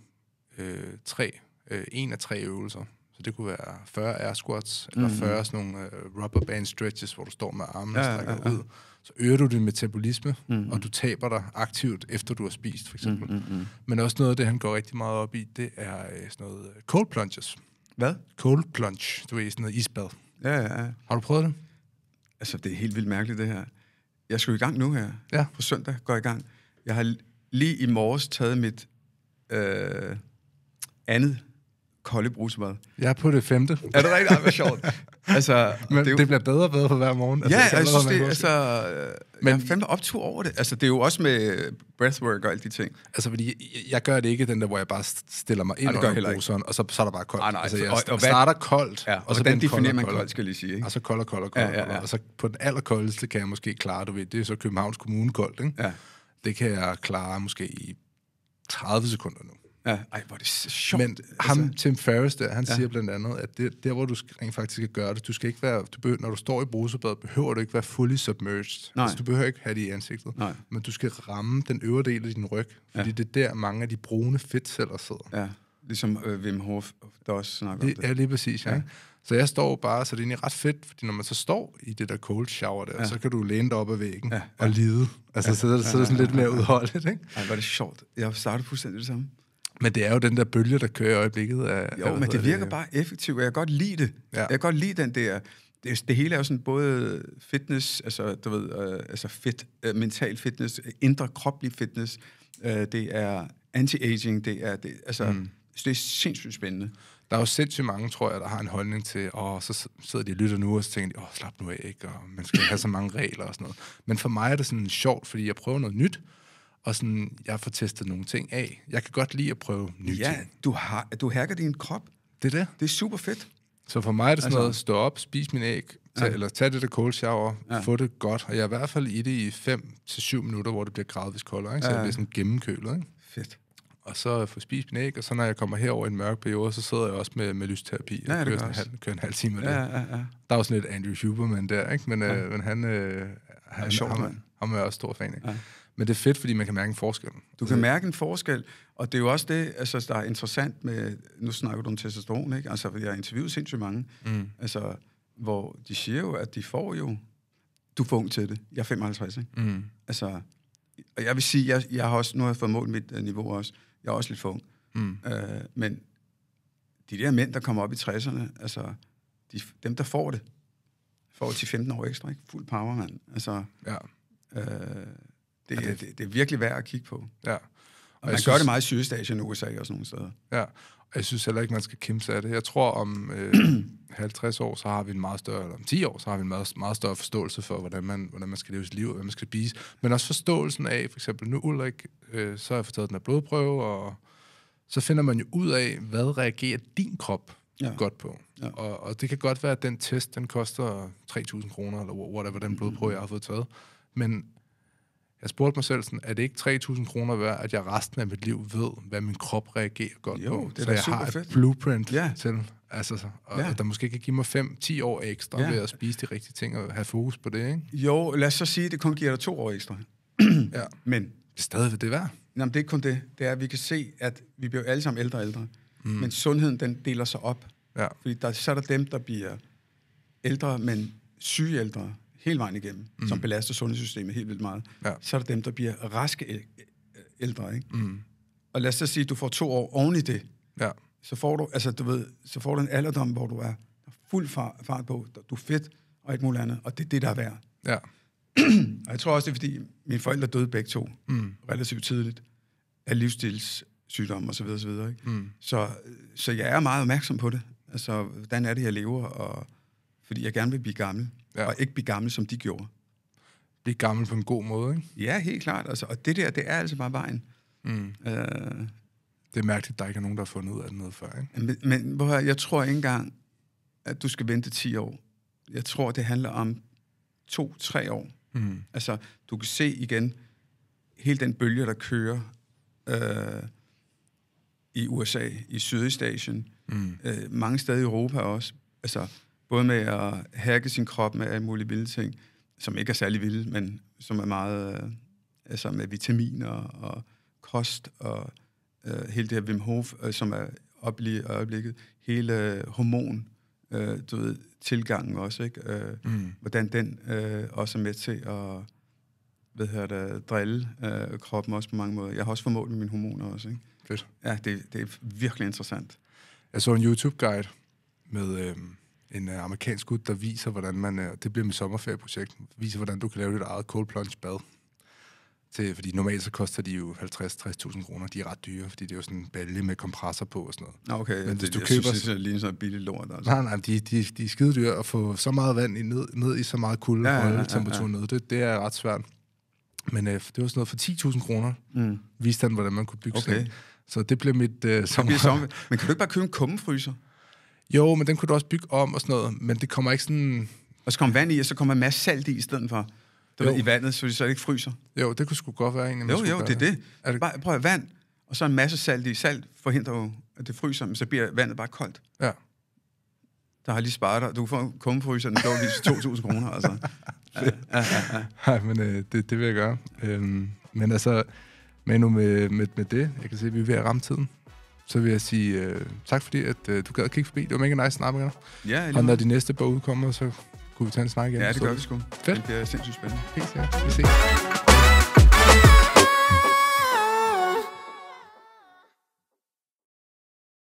øh, tre øh, en af tre øvelser. Så det kunne være 40 air squats, eller mm. 40 sådan nogle øh, rubber band stretches, hvor du står med armene ja, strækket ja, ja. ud. Så øger du din metabolisme, mm. og du taber dig aktivt, efter du har spist, for mhm, eksempel. Mm, hmm Men også noget af det, han går rigtig meget op i, det er øh, sådan noget øh, cold plunges. Hvad? Cold plunge, du ved, sådan noget isbad. Ja, ja, ja. Har du prøvet det? Altså, det er helt vildt mærkeligt, det her. Jeg skal i gang nu her. Ja. På søndag går jeg i gang. Jeg har lige i morges taget mit øh, andet kolde brusemad. Jeg er på det femte. Er det rigtigt? Ej, hvor sjovt. Altså, men det, jo... det bliver bedre og bedre for hver morgen. Altså, ja, jeg, jeg synes det, altså, men, jeg er fandme optur over det. Altså, det er jo også med breathwork og alle de ting. Altså, fordi jeg, jeg gør det ikke den der, hvor jeg bare stiller mig ind under bruseren, og så, så er der bare koldt. Ah, nej, altså, jeg og, og starter koldt, ja, og, og så den definerer man koldt, skal jeg lige sige. Ikke? Og så kold og kold og kold. Ja, ja, ja. Og så på den allerkoldeste kan jeg måske klare, du ved, det er så Københavns Kommune koldt, ikke? Ja. Det kan jeg klare måske i 30 sekunder nu. Ja. Ej, hvor er det sjovt. Men ham, altså. Tim Ferriss der, han ja. siger blandt andet, at det, der, hvor du rent faktisk skal gøre det, du skal ikke være, du behøver, når du står i brusebad, behøver du ikke være fully submerged. Nej. Altså, du behøver ikke have det i ansigtet. Nej. Men du skal ramme den øvre del af din ryg, fordi ja. det er der, mange af de brune fedtceller sidder. Ja, ligesom øh, Wim Hof, der også snakker det, om det. Ja, lige præcis, ja. ja. Så jeg står bare, så det er egentlig ret fedt, fordi når man så står i det der cold shower der, ja. så kan du læne dig op ad væggen ja, og lide. Altså, ja, så, så, så er det sådan ja, ja, lidt mere udholdet, ikke? Ej, var det sjovt. Jeg startede fuldstændig det samme. Men det er jo den der bølge, der kører i øjeblikket. Af, jo, men det virker det. bare effektivt, og jeg kan godt lide det. Ja. Jeg kan godt lide den der... Det, det hele er jo sådan både fitness, altså, du ved, øh, altså fit, øh, mental fitness, indre kroplig fitness, øh, det er anti-aging, det er... Det, altså, mm. Så det er sindssygt spændende. Der er jo sindssygt mange, tror jeg, der har en holdning til, og så sidder de og lytter nu, og så tænker de, åh, slap nu af, ikke? og man skal have så mange regler og sådan noget. Men for mig er det sådan sjovt, fordi jeg prøver noget nyt, og sådan, jeg får testet nogle ting af. Jeg kan godt lide at prøve nye ja, ting. Du, har, du hacker din krop. Det er det. Det er super fedt. Så for mig er det sådan altså, noget, stå op, spis min æg, tage, ja. eller tag det der cold shower, ja. få det godt. Og jeg er i hvert fald i det i 5 til syv minutter, hvor det bliver gradvis koldere, ikke? så ja. jeg bliver sådan gennemkølet. Ikke? Fedt. Og så få spist min æg, og så når jeg kommer herover i en mørk periode, så sidder jeg også med, med lysterapi. Ja, jeg kører, en halv, kører en halv time med ja, det. Ja, ja. Der er også sådan lidt Andrew Huberman der, ikke? Men, øh, ja. øh, men han, øh, han, er sjov, han, han, er også stor fan af. Ja. Men det er fedt, fordi man kan mærke en forskel. Du kan mærke en forskel, og det er jo også det, altså, der er interessant med... Nu snakker du om testosteron, ikke? Altså, jeg har interviewet sindssygt mange, mm. altså, hvor de siger jo, at de får jo... Du får ung til det. Jeg er 55, ikke? Mm. Altså, og jeg vil sige, jeg, jeg har også, nu har jeg fået målt mit øh, niveau også. Jeg er også lidt for ung. Mm. Øh, men de der mænd, der kommer op i 60'erne, altså, de, dem, der får det, får 10-15 år ekstra, ikke? Fuld power, mand. Altså, ja. øh, det, det, altså, det, det er virkelig værd at kigge på. Ja. Og, og man jeg gør det meget i Sydøstasien i USA og sådan nogle steder. Ja, og jeg synes heller ikke, man skal kæmpe sig af det. Jeg tror, om øh, 50 år, så har vi en meget større, eller om 10 år, så har vi en meget, meget større forståelse for, hvordan man, hvordan man skal leve sit liv, og hvad man skal spise. Men også forståelsen af, for eksempel nu Ulrik, øh, så har jeg fået taget den her blodprøve, og så finder man jo ud af, hvad reagerer din krop ja. godt på. Ja. Og, og det kan godt være, at den test, den koster 3.000 kroner, eller whatever, den blodprøve, jeg har fået taget. Men jeg spurgte mig selv sådan, er det ikke 3.000 kroner værd, at jeg resten af mit liv ved, hvad min krop reagerer godt jo, på? Det så jeg har fedt. et blueprint ja. til, altså, og ja. der måske kan give mig 5-10 år ekstra ja. ved at spise de rigtige ting og have fokus på det, ikke? Jo, lad os så sige, at det kun giver dig to år ekstra. ja. Men vil det værd. Jamen, det er ikke kun det. Det er, at vi kan se, at vi bliver alle sammen ældre og ældre. Mm. Men sundheden, den deler sig op. Ja. Fordi der, så er der dem, der bliver ældre, men syge ældre hele vejen igennem, mm. som belaster sundhedssystemet helt vildt meget, ja. så er der dem, der bliver raske ældre. Ikke? Mm. Og lad os så sige, at du får to år oven i det, ja. så, får du, altså, du ved, så får du en alderdom, hvor du er fuld fart på, du er fedt og ikke muligt andet, og det er det, der er værd. Ja. og jeg tror også, det er fordi, mine forældre døde begge to mm. relativt tidligt af livsstilssygdomme osv. osv. Ikke? Mm. Så, så jeg er meget opmærksom på det. Altså, hvordan er det, jeg lever, og fordi jeg gerne vil blive gammel ja. og ikke blive gammel, som de gjorde. Blive gammel på en god måde, ikke? Ja, helt klart. Altså. Og det der, det er altså bare vejen. Mm. Øh, det er mærkeligt, at der ikke er nogen, der har fundet ud af det noget før, ikke? Men, men hvor, jeg tror ikke engang, at du skal vente 10 år. Jeg tror, det handler om to-tre år. Mm. Altså, du kan se igen hele den bølge, der kører øh, i USA, i Sydøstasien, mm. øh, mange steder i Europa også. Altså, Både med at hacke sin krop med alle mulige vilde ting, som ikke er særlig vilde, men som er meget øh, altså med vitaminer og kost og øh, hele det her Wim Hof, øh, som er op i øjeblikket. Hele øh, hormon, øh, du ved, tilgangen også, ikke? Øh, mm. Hvordan den øh, også er med til at hvad hedder det, drille øh, kroppen også på mange måder. Jeg har også formålet med mine hormoner også, ikke? Fedt. Ja, det, det er virkelig interessant. Jeg så en YouTube-guide med... Øh en uh, amerikansk gut, der viser, hvordan man... uh, det bliver mit sommerferieprojekt. Viser, hvordan du kan lave dit eget cold plunge bad. Til, fordi normalt så koster de jo 50-60.000 kroner. De er ret dyre, fordi det er jo sådan en balle med kompressor på og sådan noget. Okay, Men hvis det, du jeg køber, synes, det er lige sådan en billig lort. Altså. Nej, nej, de, de, de er skide dyre. At få så meget vand i, ned, ned i så meget kulde ja, ja, ja, og temperaturen ja, ja. ned. det, det er ret svært. Men uh, det var sådan noget for 10.000 kroner, mm. viste han, hvordan man kunne bygge okay. sådan. Så det blev mit uh, sommer. Det bliver sommer. Men kan du ikke bare købe en kummefryser? Jo, men den kunne du også bygge om og sådan noget, men det kommer ikke sådan... Og så kommer vand i, og så kommer en masse salt i i stedet for du ved, i vandet, så det så ikke fryser. Jo, det kunne sgu godt være egentlig. Jo, jo, det er det. Er det... Bare, prøv at vand, og så en masse salt i. Salt forhindrer jo, at det fryser, men så bliver vandet bare koldt. Ja. Der har lige sparet dig. Du får kun fryser den var lige 2.000 kroner, altså. Ja, ja, ja, ja. Nej, men øh, det, det vil jeg gøre. Øhm, men altså, med nu med, med, med det, jeg kan se, at vi er ved at ramme tiden så vil jeg sige øh, tak, fordi at, øh, du gad at kigge forbi. Det var mega nice snak med Ja, Og når de næste bog udkommer, så kunne vi tage en snak igen. Ja, det gør vi sgu. Fedt. Det bliver sindssygt spændende. Helt sikkert. Vi ses.